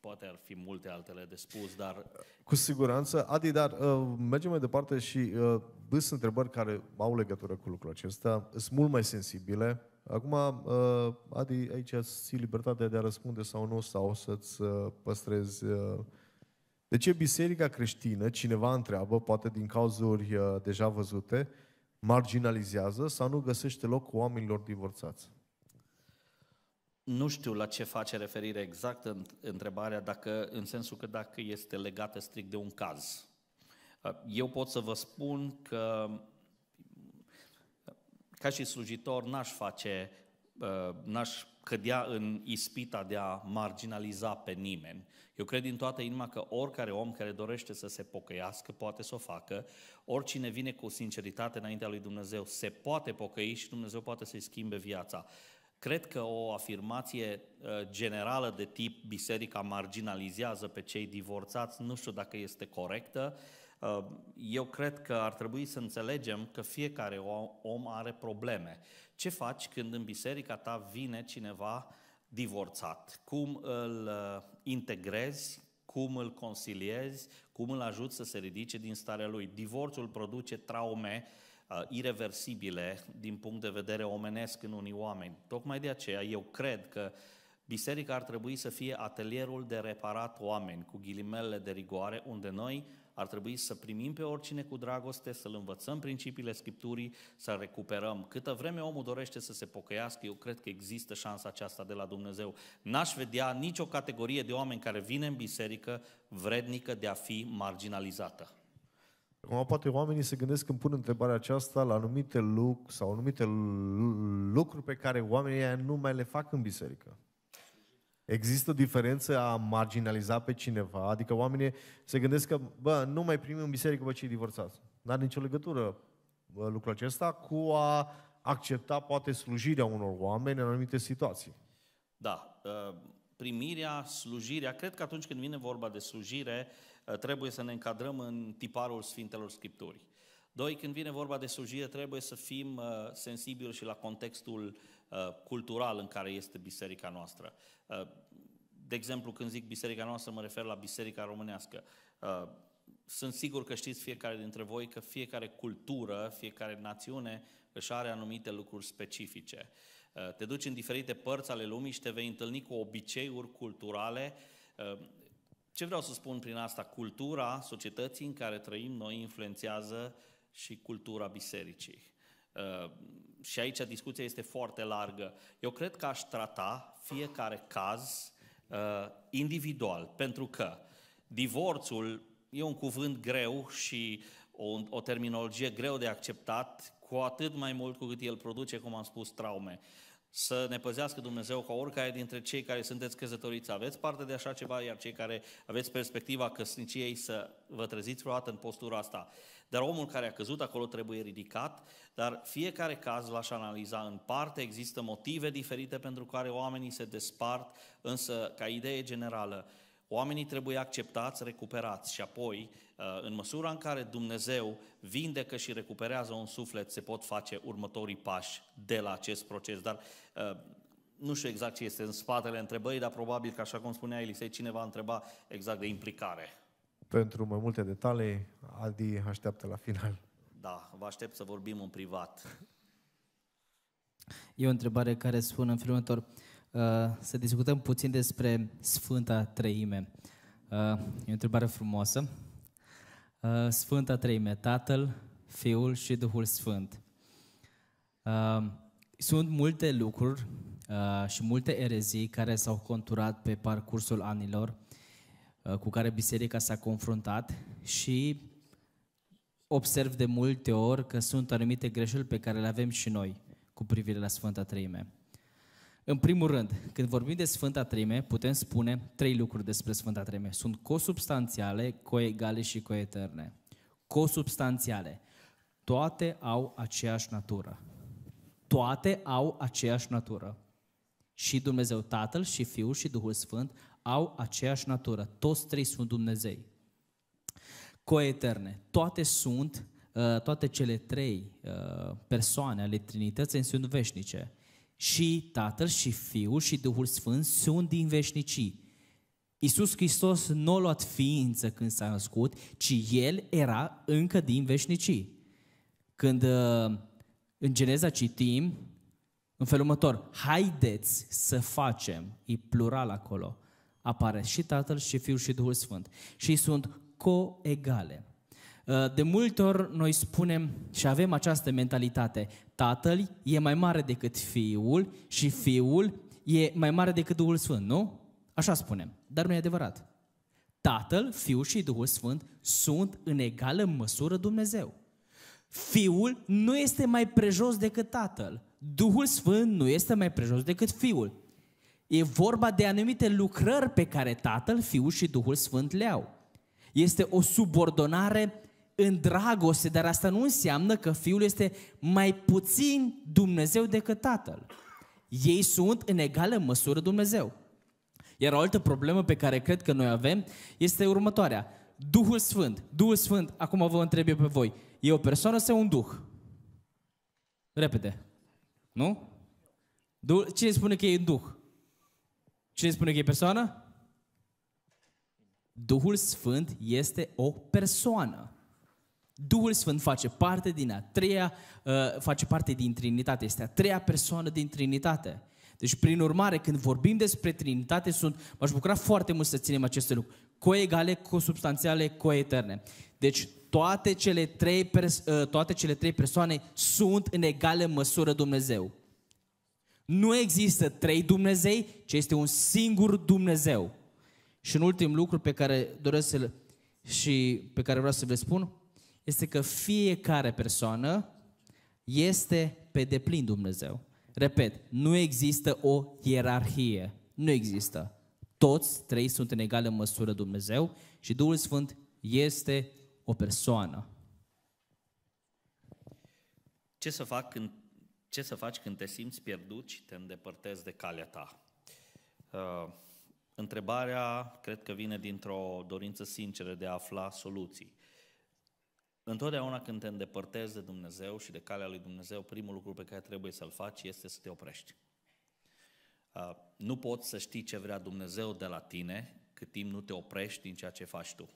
Poate ar fi multe altele de spus, dar... Cu siguranță. Adi, dar uh, mergem mai departe și uh, sunt întrebări care au legătură cu lucrul acesta. Sunt mult mai sensibile. Acum, uh, Adi, aici ții libertatea de a răspunde sau nu, sau să-ți uh, păstrezi... Uh... De ce biserica creștină, cineva întreabă, poate din cauzuri uh, deja văzute, marginalizează sau nu găsește loc cu oamenilor divorțați? Nu știu la ce face referire exact în întrebarea, dacă, în sensul că dacă este legată strict de un caz. Uh, eu pot să vă spun că, uh, ca și slujitor, n-aș face, uh, n-aș cădea în ispita de a marginaliza pe nimeni. Eu cred din toată inima că oricare om care dorește să se pocăiască poate să o facă, oricine vine cu sinceritate înaintea lui Dumnezeu se poate pocăi și Dumnezeu poate să-i schimbe viața. Cred că o afirmație uh, generală de tip biserica marginalizează pe cei divorțați, nu știu dacă este corectă. Uh, eu cred că ar trebui să înțelegem că fiecare om are probleme. Ce faci când în biserica ta vine cineva divorțat? Cum îl uh, integrezi? Cum îl consiliezi? Cum îl ajut să se ridice din starea lui? Divorțul produce traume uh, uh, din punct de vedere omenesc în unii oameni. Tocmai de aceea eu cred că biserica ar trebui să fie atelierul de reparat oameni, cu ghilimele de rigoare, unde noi ar trebui să primim pe oricine cu dragoste, să-l învățăm principiile Scripturii, să recuperăm. Câtă vreme omul dorește să se pocăiască, eu cred că există șansa aceasta de la Dumnezeu. N-aș vedea nicio categorie de oameni care vine în biserică vrednică de a fi marginalizată. Acum poate oamenii se gândesc când pun întrebarea aceasta la anumite lucruri sau anumite lucruri pe care oamenii nu mai le fac în biserică. Există o diferență a marginaliza pe cineva, adică oamenii se gândesc că, bă, nu mai primim în biserică pe cei divorțați. N-are nicio legătură bă, lucrul acesta cu a accepta poate slujirea unor oameni în anumite situații. Da, ă, primirea, slujirea, cred că atunci când vine vorba de slujire, uh, Eh, trebuie să ne încadrăm în tiparul Sfintelor Scripturii. Doi, când vine vorba de slujire, trebuie să fim eh, sensibili și la contextul eh, cultural în care este biserica noastră. De exemplu, când zic biserica noastră, mă refer la biserica românească. Sunt sigur că știți fiecare dintre voi că fiecare cultură, fiecare națiune își are anumite lucruri specifice. Te duci în diferite părți ale lumii și te vei întâlni cu obiceiuri culturale ce vreau să spun prin asta? Cultura societății în care trăim noi influențează și cultura bisericii. Uh, și aici discuția este foarte largă. Eu cred că aș trata fiecare caz uh, individual, pentru că divorțul e un cuvânt greu și o, o terminologie greu de acceptat, cu atât mai mult cu cât el produce, cum am spus, traume. Uh, să ne păzească Dumnezeu ca oricare dintre cei care sunteți căzătoriți aveți parte de așa ceva, iar cei care aveți perspectiva căsniciei să vă treziți vreodată în postura asta. Dar omul care a căzut acolo trebuie ridicat, dar fiecare caz l-aș analiza în parte, există motive diferite pentru care oamenii se despart, însă ca idee generală, Oamenii trebuie acceptați, recuperați și apoi, uh, în măsura în care Dumnezeu vindecă și recuperează un suflet, se pot face următorii pași de la acest proces. Dar uh, nu știu exact ce este în spatele întrebării, dar probabil că, așa cum spunea Elisei, cineva întreba exact de implicare. Pentru mai multe detalii, Adi așteaptă la final. Da, vă aștept să vorbim în privat. E o întrebare care spune în felul următor. Uh, să discutăm puțin despre Sfânta Treime. Uh, e o întrebare frumoasă. Uh, Sfânta Treime, Tatăl, Fiul și Duhul Sfânt. Sunt multe lucruri și multe erezii care s-au conturat pe parcursul anilor cu care biserica s-a confruntat și observ de multe ori că sunt anumite greșeli pe care le avem și noi cu privire la Sfânta Treime. În primul rând, când vorbim de Sfânta Treime, putem spune trei lucruri despre Sfânta Treime: Sunt cosubstanțiale, coegale și coeterne. Cosubstanțiale. Toate au aceeași natură. Toate au aceeași natură. Și Dumnezeu Tatăl, și Fiul, și Duhul Sfânt au aceeași natură. Toți trei sunt Dumnezei. Coeterne. Toate sunt, uh, toate cele trei uh, persoane ale Trinității sunt veșnice și Tatăl și Fiul și Duhul Sfânt sunt din veșnicii. Iisus Hristos nu a luat ființă când s-a născut, ci El era încă din veșnicii. Când uh, în Geneza citim, în felul următor, haideți să facem, e plural acolo, apare și Tatăl și Fiul și Duhul Sfânt. Și sunt coegale. Uh, de multe ori noi spunem și avem această mentalitate, Tatăl e mai mare decât Fiul și Fiul e mai mare decât Duhul Sfânt, nu? Așa spunem, dar nu e adevărat. Tatăl, Fiul și Duhul Sfânt sunt în egală măsură Dumnezeu. Fiul nu este mai prejos decât Tatăl. Duhul Sfânt nu este mai prejos decât Fiul. E vorba de anumite lucrări pe care Tatăl, Fiul și Duhul Sfânt le au. Este o subordonare în dragoste, dar asta nu înseamnă că Fiul este mai puțin Dumnezeu decât Tatăl. Ei sunt în egală măsură Dumnezeu. Iar o altă problemă pe care cred că noi avem este următoarea. Duhul Sfânt. Duhul Sfânt, acum vă întreb eu pe voi, e o persoană sau un Duh? Repede. Nu? Duh, cine spune că e un Duh? Cine spune că e persoană? Duhul Sfânt este o persoană. Duhul Sfânt face parte din a treia, uh, face parte din Trinitate, este a treia persoană din Trinitate. Deci, prin urmare, când vorbim despre Trinitate, sunt, m-aș bucura foarte mult să ținem aceste lucruri. Coegale, cosubstanțiale, coeterne. Deci, toate cele, trei pers- uh, toate cele trei persoane sunt în egală măsură Dumnezeu. Nu există trei Dumnezei, ci este un singur Dumnezeu. Și un ultim lucru pe care doresc să și pe care vreau să vă spun, este că fiecare persoană este pe deplin Dumnezeu. Repet, nu există o ierarhie. Nu există. Toți trei sunt în egală măsură Dumnezeu și Duhul Sfânt este o persoană. Ce să, fac când, ce să faci când te simți pierdut și te îndepărtezi de calea ta? Uh, întrebarea cred că vine dintr-o dorință sinceră de a afla soluții. Întotdeauna când te îndepărtezi de Dumnezeu și de calea lui Dumnezeu, primul lucru pe care trebuie să-l faci este să te oprești. Nu poți să știi ce vrea Dumnezeu de la tine cât timp nu te oprești din ceea ce faci tu.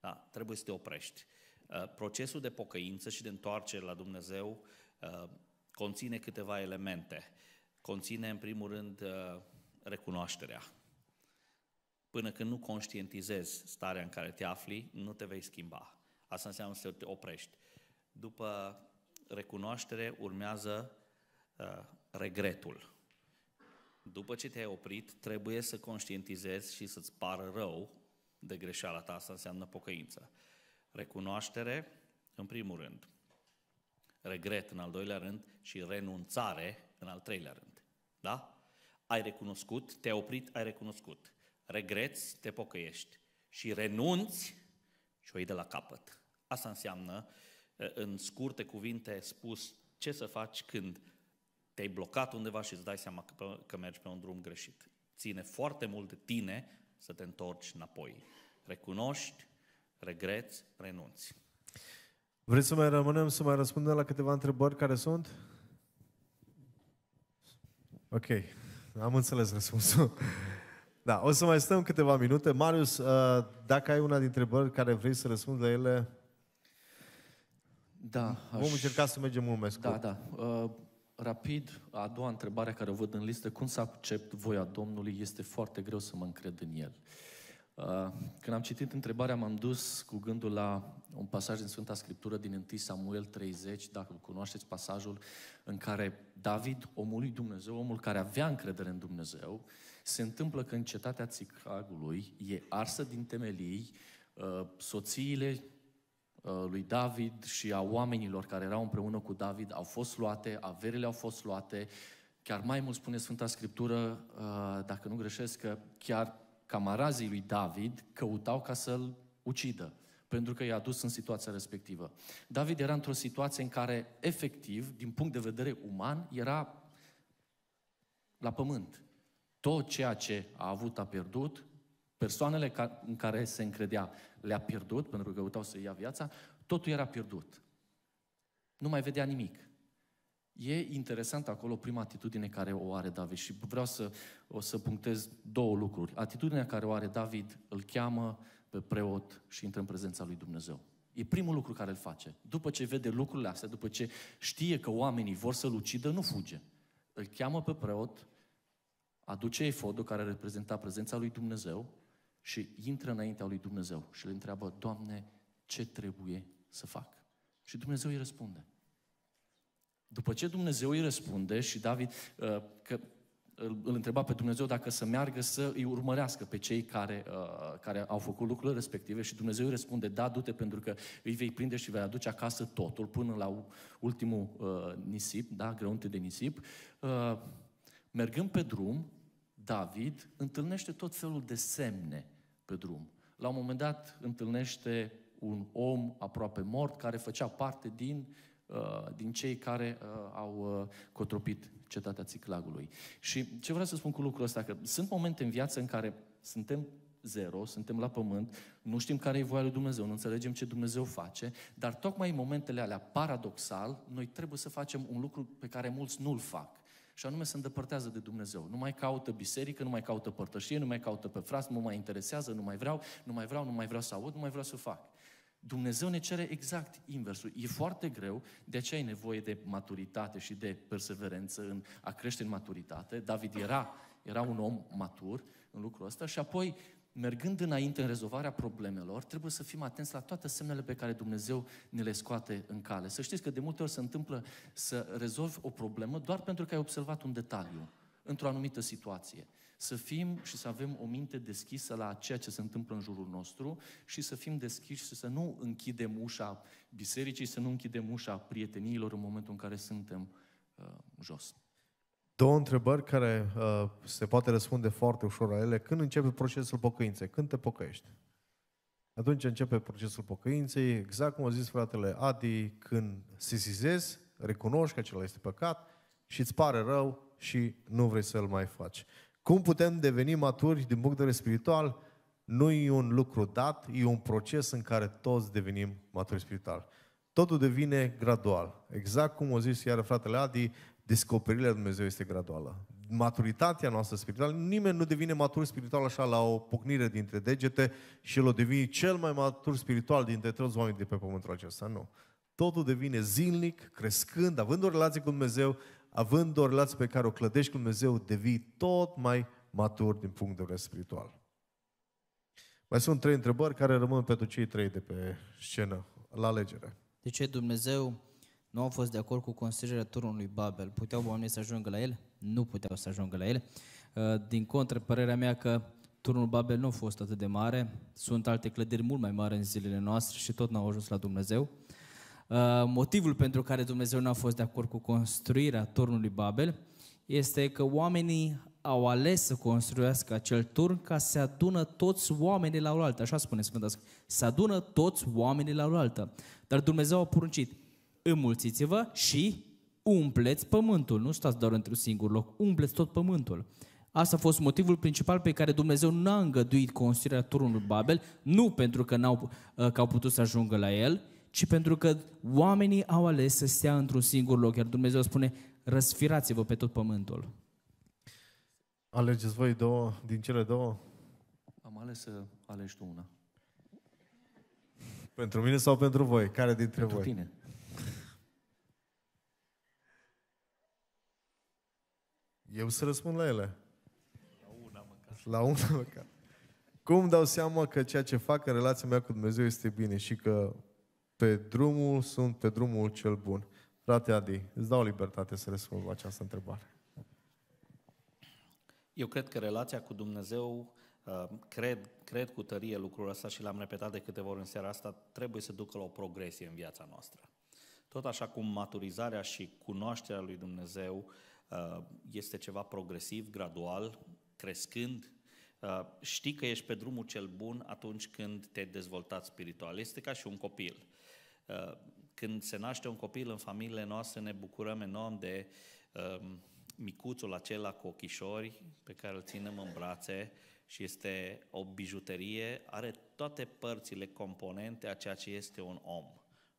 Da, trebuie să te oprești. Procesul de pocăință și de întoarcere la Dumnezeu conține câteva elemente. Conține, în primul rând, recunoașterea. Până când nu conștientizezi starea în care te afli, nu te vei schimba Asta înseamnă să te oprești. După recunoaștere urmează uh, regretul. După ce te-ai oprit, trebuie să conștientizezi și să-ți pară rău de greșeala ta. Asta înseamnă pocăință. Recunoaștere, în primul rând. Regret, în al doilea rând. Și renunțare, în al treilea rând. Da? Ai recunoscut, te-ai oprit, ai recunoscut. Regreți, te pocăiești. Și renunți și o iei de la capăt. Asta înseamnă, în scurte cuvinte spus, ce să faci când te-ai blocat undeva și îți dai seama că, că mergi pe un drum greșit. Ține foarte mult de tine să te întorci înapoi. Recunoști, regreți, renunți. Vreți să mai rămânem să mai răspundem la câteva întrebări care sunt? Ok, am înțeles răspunsul. Da, o să mai stăm câteva minute. Marius, uh, dacă ai una dintre întrebări care vrei să răspunzi la ele, da. Vom aș... încerca să mergem mult mai scurt. Da, da. Uh, rapid, a doua întrebare care o văd în listă, cum să accept voia Domnului? Este foarte greu să mă încred în El. Uh, când am citit întrebarea, m-am dus cu gândul la un pasaj din Sfânta Scriptură din 1 Samuel 30, dacă cunoașteți pasajul, în care David, omul lui Dumnezeu, omul care avea încredere în Dumnezeu, se întâmplă că în cetatea Țicagului e arsă din temelii, uh, soțiile Uh, lui David și a oamenilor care erau împreună cu David au fost luate, averile au fost luate, chiar mai mult spune Sfânta Scriptură, uh, dacă nu greșesc, că chiar camarazii lui David căutau ca să-l ucidă, pentru că i-a dus în situația respectivă. David era într-o situație în care, efectiv, din punct de vedere uman, era la pământ. Tot ceea ce a avut a pierdut, persoanele ca, în care se încredea le-a pierdut, pentru că căutau să ia viața, totul era pierdut. Nu mai vedea nimic. E interesant acolo prima atitudine care o are David și vreau să, o să punctez două lucruri. Atitudinea care o are David îl cheamă pe preot și intră în prezența lui Dumnezeu. E primul lucru care îl face. După ce vede lucrurile astea, după ce știe că oamenii vor să-l ucidă, nu fuge. Îl cheamă pe preot, aduce efodul care reprezenta prezența lui Dumnezeu și intră înaintea lui Dumnezeu și le întreabă, Doamne, ce trebuie să fac? Și Dumnezeu îi răspunde. După ce Dumnezeu îi răspunde și David, uh, că îl întreba pe Dumnezeu dacă să meargă să îi urmărească pe cei care, uh, care au făcut lucrurile respective și Dumnezeu îi răspunde, da, du-te pentru că îi vei prinde și vei aduce acasă totul până la ultimul uh, nisip, da, greunte de nisip. mergând pe drum, David întâlnește tot felul de semne pe drum. La un moment dat întâlnește un om aproape mort care făcea parte din, uh, din cei care uh, au uh, cotropit cetatea Ciclagului. Și ce vreau să spun cu lucrul ăsta? Că sunt momente în viață în care suntem zero, suntem la pământ, nu știm care e voia lui Dumnezeu, nu înțelegem ce Dumnezeu face, dar tocmai în momentele alea paradoxal, noi trebuie să facem un lucru pe care mulți nu-l fac. Și anume se îndepărtează de Dumnezeu. Nu mai caută biserică, nu mai caută părtășie, nu mai caută pe frați, nu mai interesează, nu mai vreau, nu mai vreau, nu mai vreau să aud, nu mai vreau să fac. Dumnezeu ne cere exact inversul. E foarte greu, de aceea ai nevoie de maturitate și de perseverență în a crește în maturitate. David era, era un om matur în lucrul ăsta și apoi mergând înainte în rezolvarea problemelor, trebuie să fim atenți la toate semnele pe care Dumnezeu ne le scoate în cale. Să știți că de multe ori se întâmplă să rezolvi o problemă doar pentru că ai observat un detaliu într-o anumită situație. Să fim și să avem o minte deschisă la ceea ce se întâmplă în jurul nostru și să fim deschiși și să nu închidem ușa bisericii, să nu închidem ușa prieteniilor în momentul în care suntem uh, jos. Două întrebări care uh, se poate răspunde foarte ușor la ele. Când începe procesul pocăinței? Când te pocăiești? Atunci începe procesul pocăinței, exact cum a zis fratele Adi, când sisizezi, recunoști că acela este păcat și îți pare rău și nu vrei să-l mai faci. Cum putem deveni maturi din punct de vedere spiritual? Nu e un lucru dat, e un proces în care toți devenim maturi spiritual. Totul devine gradual. Exact cum a zis iar fratele Adi, Descoperirea lui Dumnezeu este graduală. Maturitatea noastră spirituală, nimeni nu devine matur spiritual așa la o pocnire dintre degete și el o devine cel mai matur spiritual dintre toți oamenii de pe pământul acesta. Nu. Totul devine zilnic, crescând, având o relație cu Dumnezeu, având o relație pe care o clădești cu Dumnezeu, devii tot mai matur din punct de vedere spiritual. Mai sunt trei întrebări care rămân pentru cei trei de pe scenă, la alegere. De ce Dumnezeu nu au fost de acord cu construirea turnului Babel. Puteau oamenii să ajungă la el? Nu puteau să ajungă la el. Uh, din contră, părerea mea că turnul Babel nu a fost atât de mare, sunt alte clădiri mult mai mari în zilele noastre și tot n-au ajuns la Dumnezeu. Uh, motivul pentru care Dumnezeu nu a fost de acord cu construirea turnului Babel este că oamenii au ales să construiască acel turn ca să adună toți oamenii la oaltă. Așa spune Sfânta Să adună toți oamenii la oaltă. Dar Dumnezeu a poruncit, înmulțiți-vă și umpleți pământul. Nu stați doar într-un singur loc, umpleți tot pământul. Asta a fost motivul principal pe care Dumnezeu n-a îngăduit construirea turnului Babel, nu pentru că, n-au, ă, că au putut să ajungă la el, ci pentru că oamenii au ales să stea într-un singur loc. Iar Dumnezeu spune, răsfirați-vă pe tot pământul. Alegeți voi două din cele două? Am ales să alegi tu una. Pentru mine sau pentru voi? Care dintre pentru voi? Pentru tine. Eu să răspund la ele. La una măcar. La una măcar. Cum dau seama că ceea ce fac în relația mea cu Dumnezeu este bine și că pe drumul sunt pe drumul cel bun? Frate Adi, îți dau libertate să răspund la această întrebare. Eu cred că relația cu Dumnezeu, uh, cred, cred cu tărie lucrul ăsta și l-am repetat de câteva ori în seara asta, trebuie să ducă la o progresie în viața noastră. Tot așa cum maturizarea și cunoașterea lui Dumnezeu uh, Uh, este ceva progresiv, gradual, crescând. Uh, știi că ești pe drumul cel bun atunci când te-ai dezvoltat spiritual. Este ca și un copil. Uh, când se naște un copil în familiile noastre, ne bucurăm enorm de um, micuțul acela cu ochișori pe care îl ținem în brațe și este o bijuterie, are toate părțile, componente a ceea ce este un om,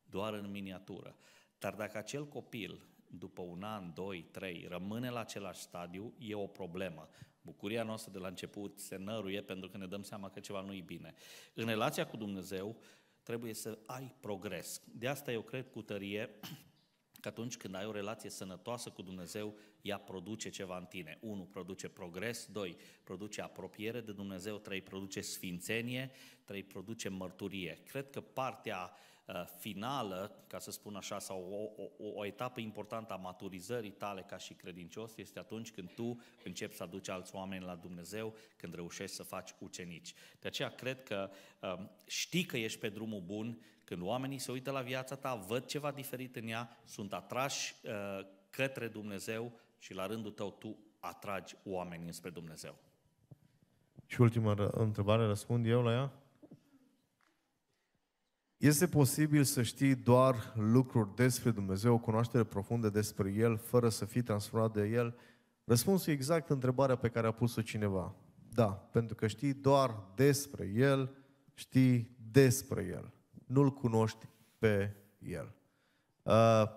doar în miniatură. Dar dacă acel copil după un an, doi, trei, rămâne la același stadiu, e o problemă. Bucuria noastră de la început se năruie pentru că ne dăm seama că ceva nu e bine. În relația cu Dumnezeu trebuie să ai progres. De asta eu cred cu tărie că atunci când ai o relație sănătoasă cu Dumnezeu, ea produce ceva în tine. Unu Produce progres, doi Produce apropiere de Dumnezeu, trei Produce sfințenie, trei Produce mărturie. Cred că partea uh, Uh, finală, ca să spun așa, sau o, o, o etapă importantă a maturizării tale ca și credincios este atunci când tu începi să aduci alți oameni la Dumnezeu, când reușești să faci ucenici. De aceea cred că um, știi că ești pe drumul bun, când oamenii se uită la viața ta, văd ceva diferit în ea, sunt atrași uh, către Dumnezeu și la rândul tău tu atragi oamenii spre Dumnezeu. Și ultima întrebare, răspund eu la ea? Este posibil să știi doar lucruri despre Dumnezeu, o cunoaștere profundă despre El, fără să fii transformat de El? Răspunsul e exact întrebarea pe care a pus-o cineva. Da, pentru că știi doar despre El, știi despre El. Nu-L cunoști pe El. Uh,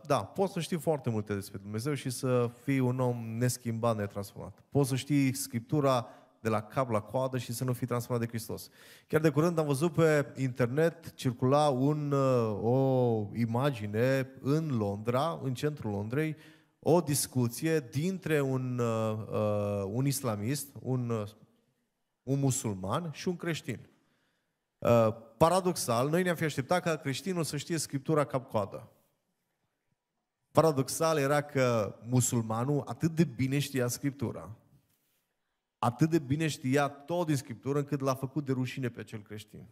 da, poți să știi foarte multe despre Dumnezeu și să fii un om neschimbat, netransformat. Poți să știi Scriptura de la cap la coadă și să nu fii transformat de Hristos. Chiar de curând am văzut pe internet circula un, uh, o imagine în Londra, în centrul Londrei, o discuție dintre un, uh, uh, un islamist, un, un musulman și un creștin. paradoxal, noi ne-am fi așteptat ca creștinul să știe Scriptura cap-coadă. Paradoxal era că musulmanul atât de bine știa Scriptura. Atât de bine știa tot din Scriptură încât l-a făcut de rușine pe cel creștin.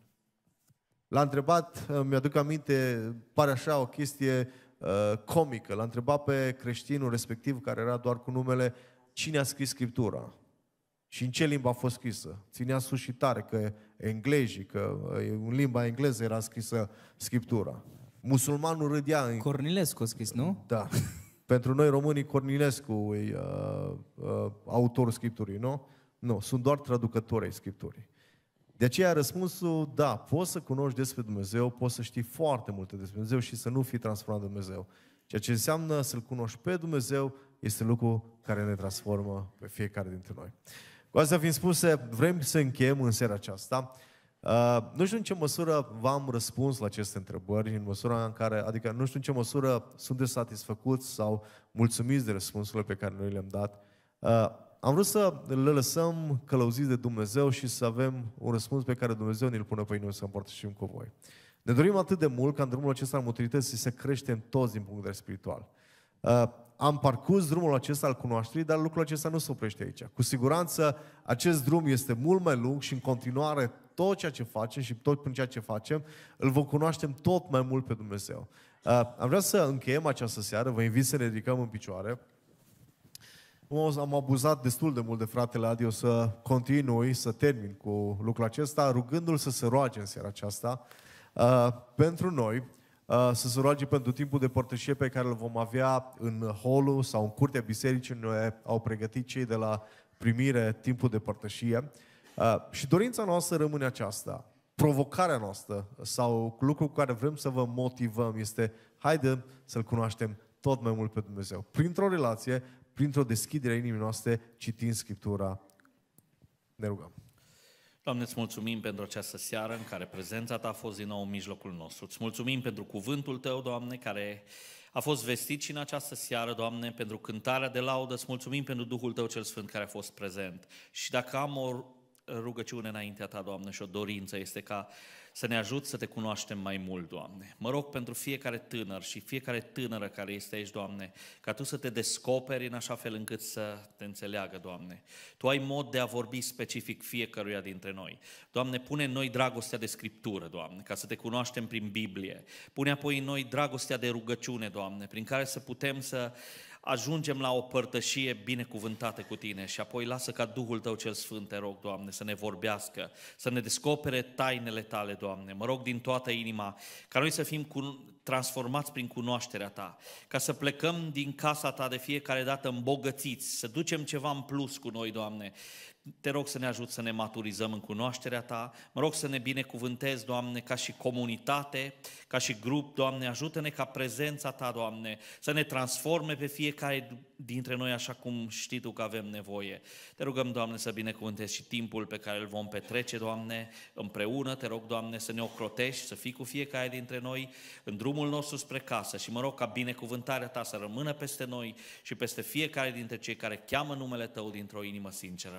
L-a întrebat, mi-aduc aminte, pare așa o chestie uh, comică, l-a întrebat pe creștinul respectiv, care era doar cu numele, cine a scris Scriptura și în ce limbă a fost scrisă. Ținea sus și tare că englezii, că uh, în limba engleză era scrisă Scriptura. Musulmanul râdea. În... Cornilescu a scris, nu? Da. Pentru noi românii, Cornilescu e uh, uh, autorul Scripturii, nu? Nu, sunt doar traducători ai Scripturii. De aceea răspunsul, da, poți să cunoști despre Dumnezeu, poți să știi foarte multe despre Dumnezeu și să nu fii transformat de Dumnezeu. Ceea ce înseamnă să-L cunoști pe Dumnezeu este lucru care ne transformă pe fiecare dintre noi. Cu asta fiind spuse, vrem să încheiem în seara aceasta. Uh, nu știu în ce măsură v-am răspuns la aceste întrebări, în măsura în care, adică nu știu în ce măsură sunteți satisfăcuți sau mulțumiți de răspunsurile pe care noi le-am dat. Uh, am vrut să le lăsăm călăuziți de Dumnezeu și să avem un răspuns pe care Dumnezeu ne-l pune pe noi să împărtășim cu voi. Ne dorim atât de mult ca în drumul acesta al maturității să creștem toți din punct de vedere spiritual. Uh, am parcurs drumul acesta al cunoașterii, dar lucrul acesta nu se oprește aici. Cu siguranță acest drum este mult mai lung și în continuare tot ceea ce facem și tot prin ceea ce facem, îl vom cunoaștem tot mai mult pe Dumnezeu. Uh, am vrea să încheiem această seară, vă invit să ne ridicăm în picioare am abuzat destul de mult de fratele Adi, o să continui, să termin cu lucrul acesta, rugându-l să se roage în seara aceasta uh, pentru noi, uh, să se roage pentru timpul de părtășie pe care îl vom avea în holul sau în curtea bisericii, noi au pregătit cei de la primire timpul de părtășie. Uh, și dorința noastră rămâne aceasta. Provocarea noastră sau lucrul cu care vrem să vă motivăm este haide să-L cunoaștem tot mai mult pe Dumnezeu. Printr-o relație, printr-o deschidere a inimii noastre, citind Scriptura. Ne rugăm. Doamne, îți mulțumim pentru această seară în care prezența Ta a fost din nou în mijlocul nostru. Îți mulțumim pentru cuvântul Tău, Doamne, care a fost vestit și în această seară, Doamne, pentru cântarea de laudă. Îți mulțumim pentru Duhul Tău cel Sfânt care a fost prezent. Și dacă am o rugăciune înaintea Ta, Doamne, și o dorință, este ca să ne ajut să te cunoaștem mai mult, Doamne. Mă rog pentru fiecare tânăr și fiecare tânără care este aici, Doamne, ca Tu să te descoperi în așa fel încât să te înțeleagă, Doamne. Tu ai mod de a vorbi specific fiecăruia dintre noi. Doamne, pune în noi dragostea de Scriptură, Doamne, ca să te cunoaștem prin Biblie. Pune apoi în noi dragostea de rugăciune, Doamne, prin care să putem să ajungem la o părtășie binecuvântată cu Tine și apoi lasă ca Duhul Tău cel Sfânt, te rog, Doamne, să ne vorbească, să ne descopere tainele Tale, Doamne. Mă rog din toată inima ca noi să fim cu, transformați prin cunoașterea Ta, ca să plecăm din casa Ta de fiecare dată îmbogățiți, să ducem ceva în plus cu noi, Doamne, te rog să ne ajut să ne maturizăm în cunoașterea Ta, mă rog să ne binecuvântezi, Doamne, ca și comunitate, ca și grup, Doamne, ajută-ne ca prezența Ta, Doamne, să ne transforme pe fiecare dintre noi așa cum știi Tu că avem nevoie. Te rugăm, Doamne, să binecuvântezi și timpul pe care îl vom petrece, Doamne, împreună, te rog, Doamne, să ne ocrotești, să fii cu fiecare dintre noi în drumul nostru spre casă și mă rog ca binecuvântarea Ta să rămână peste noi și peste fiecare dintre cei care cheamă numele Tău dintr-o inimă sinceră.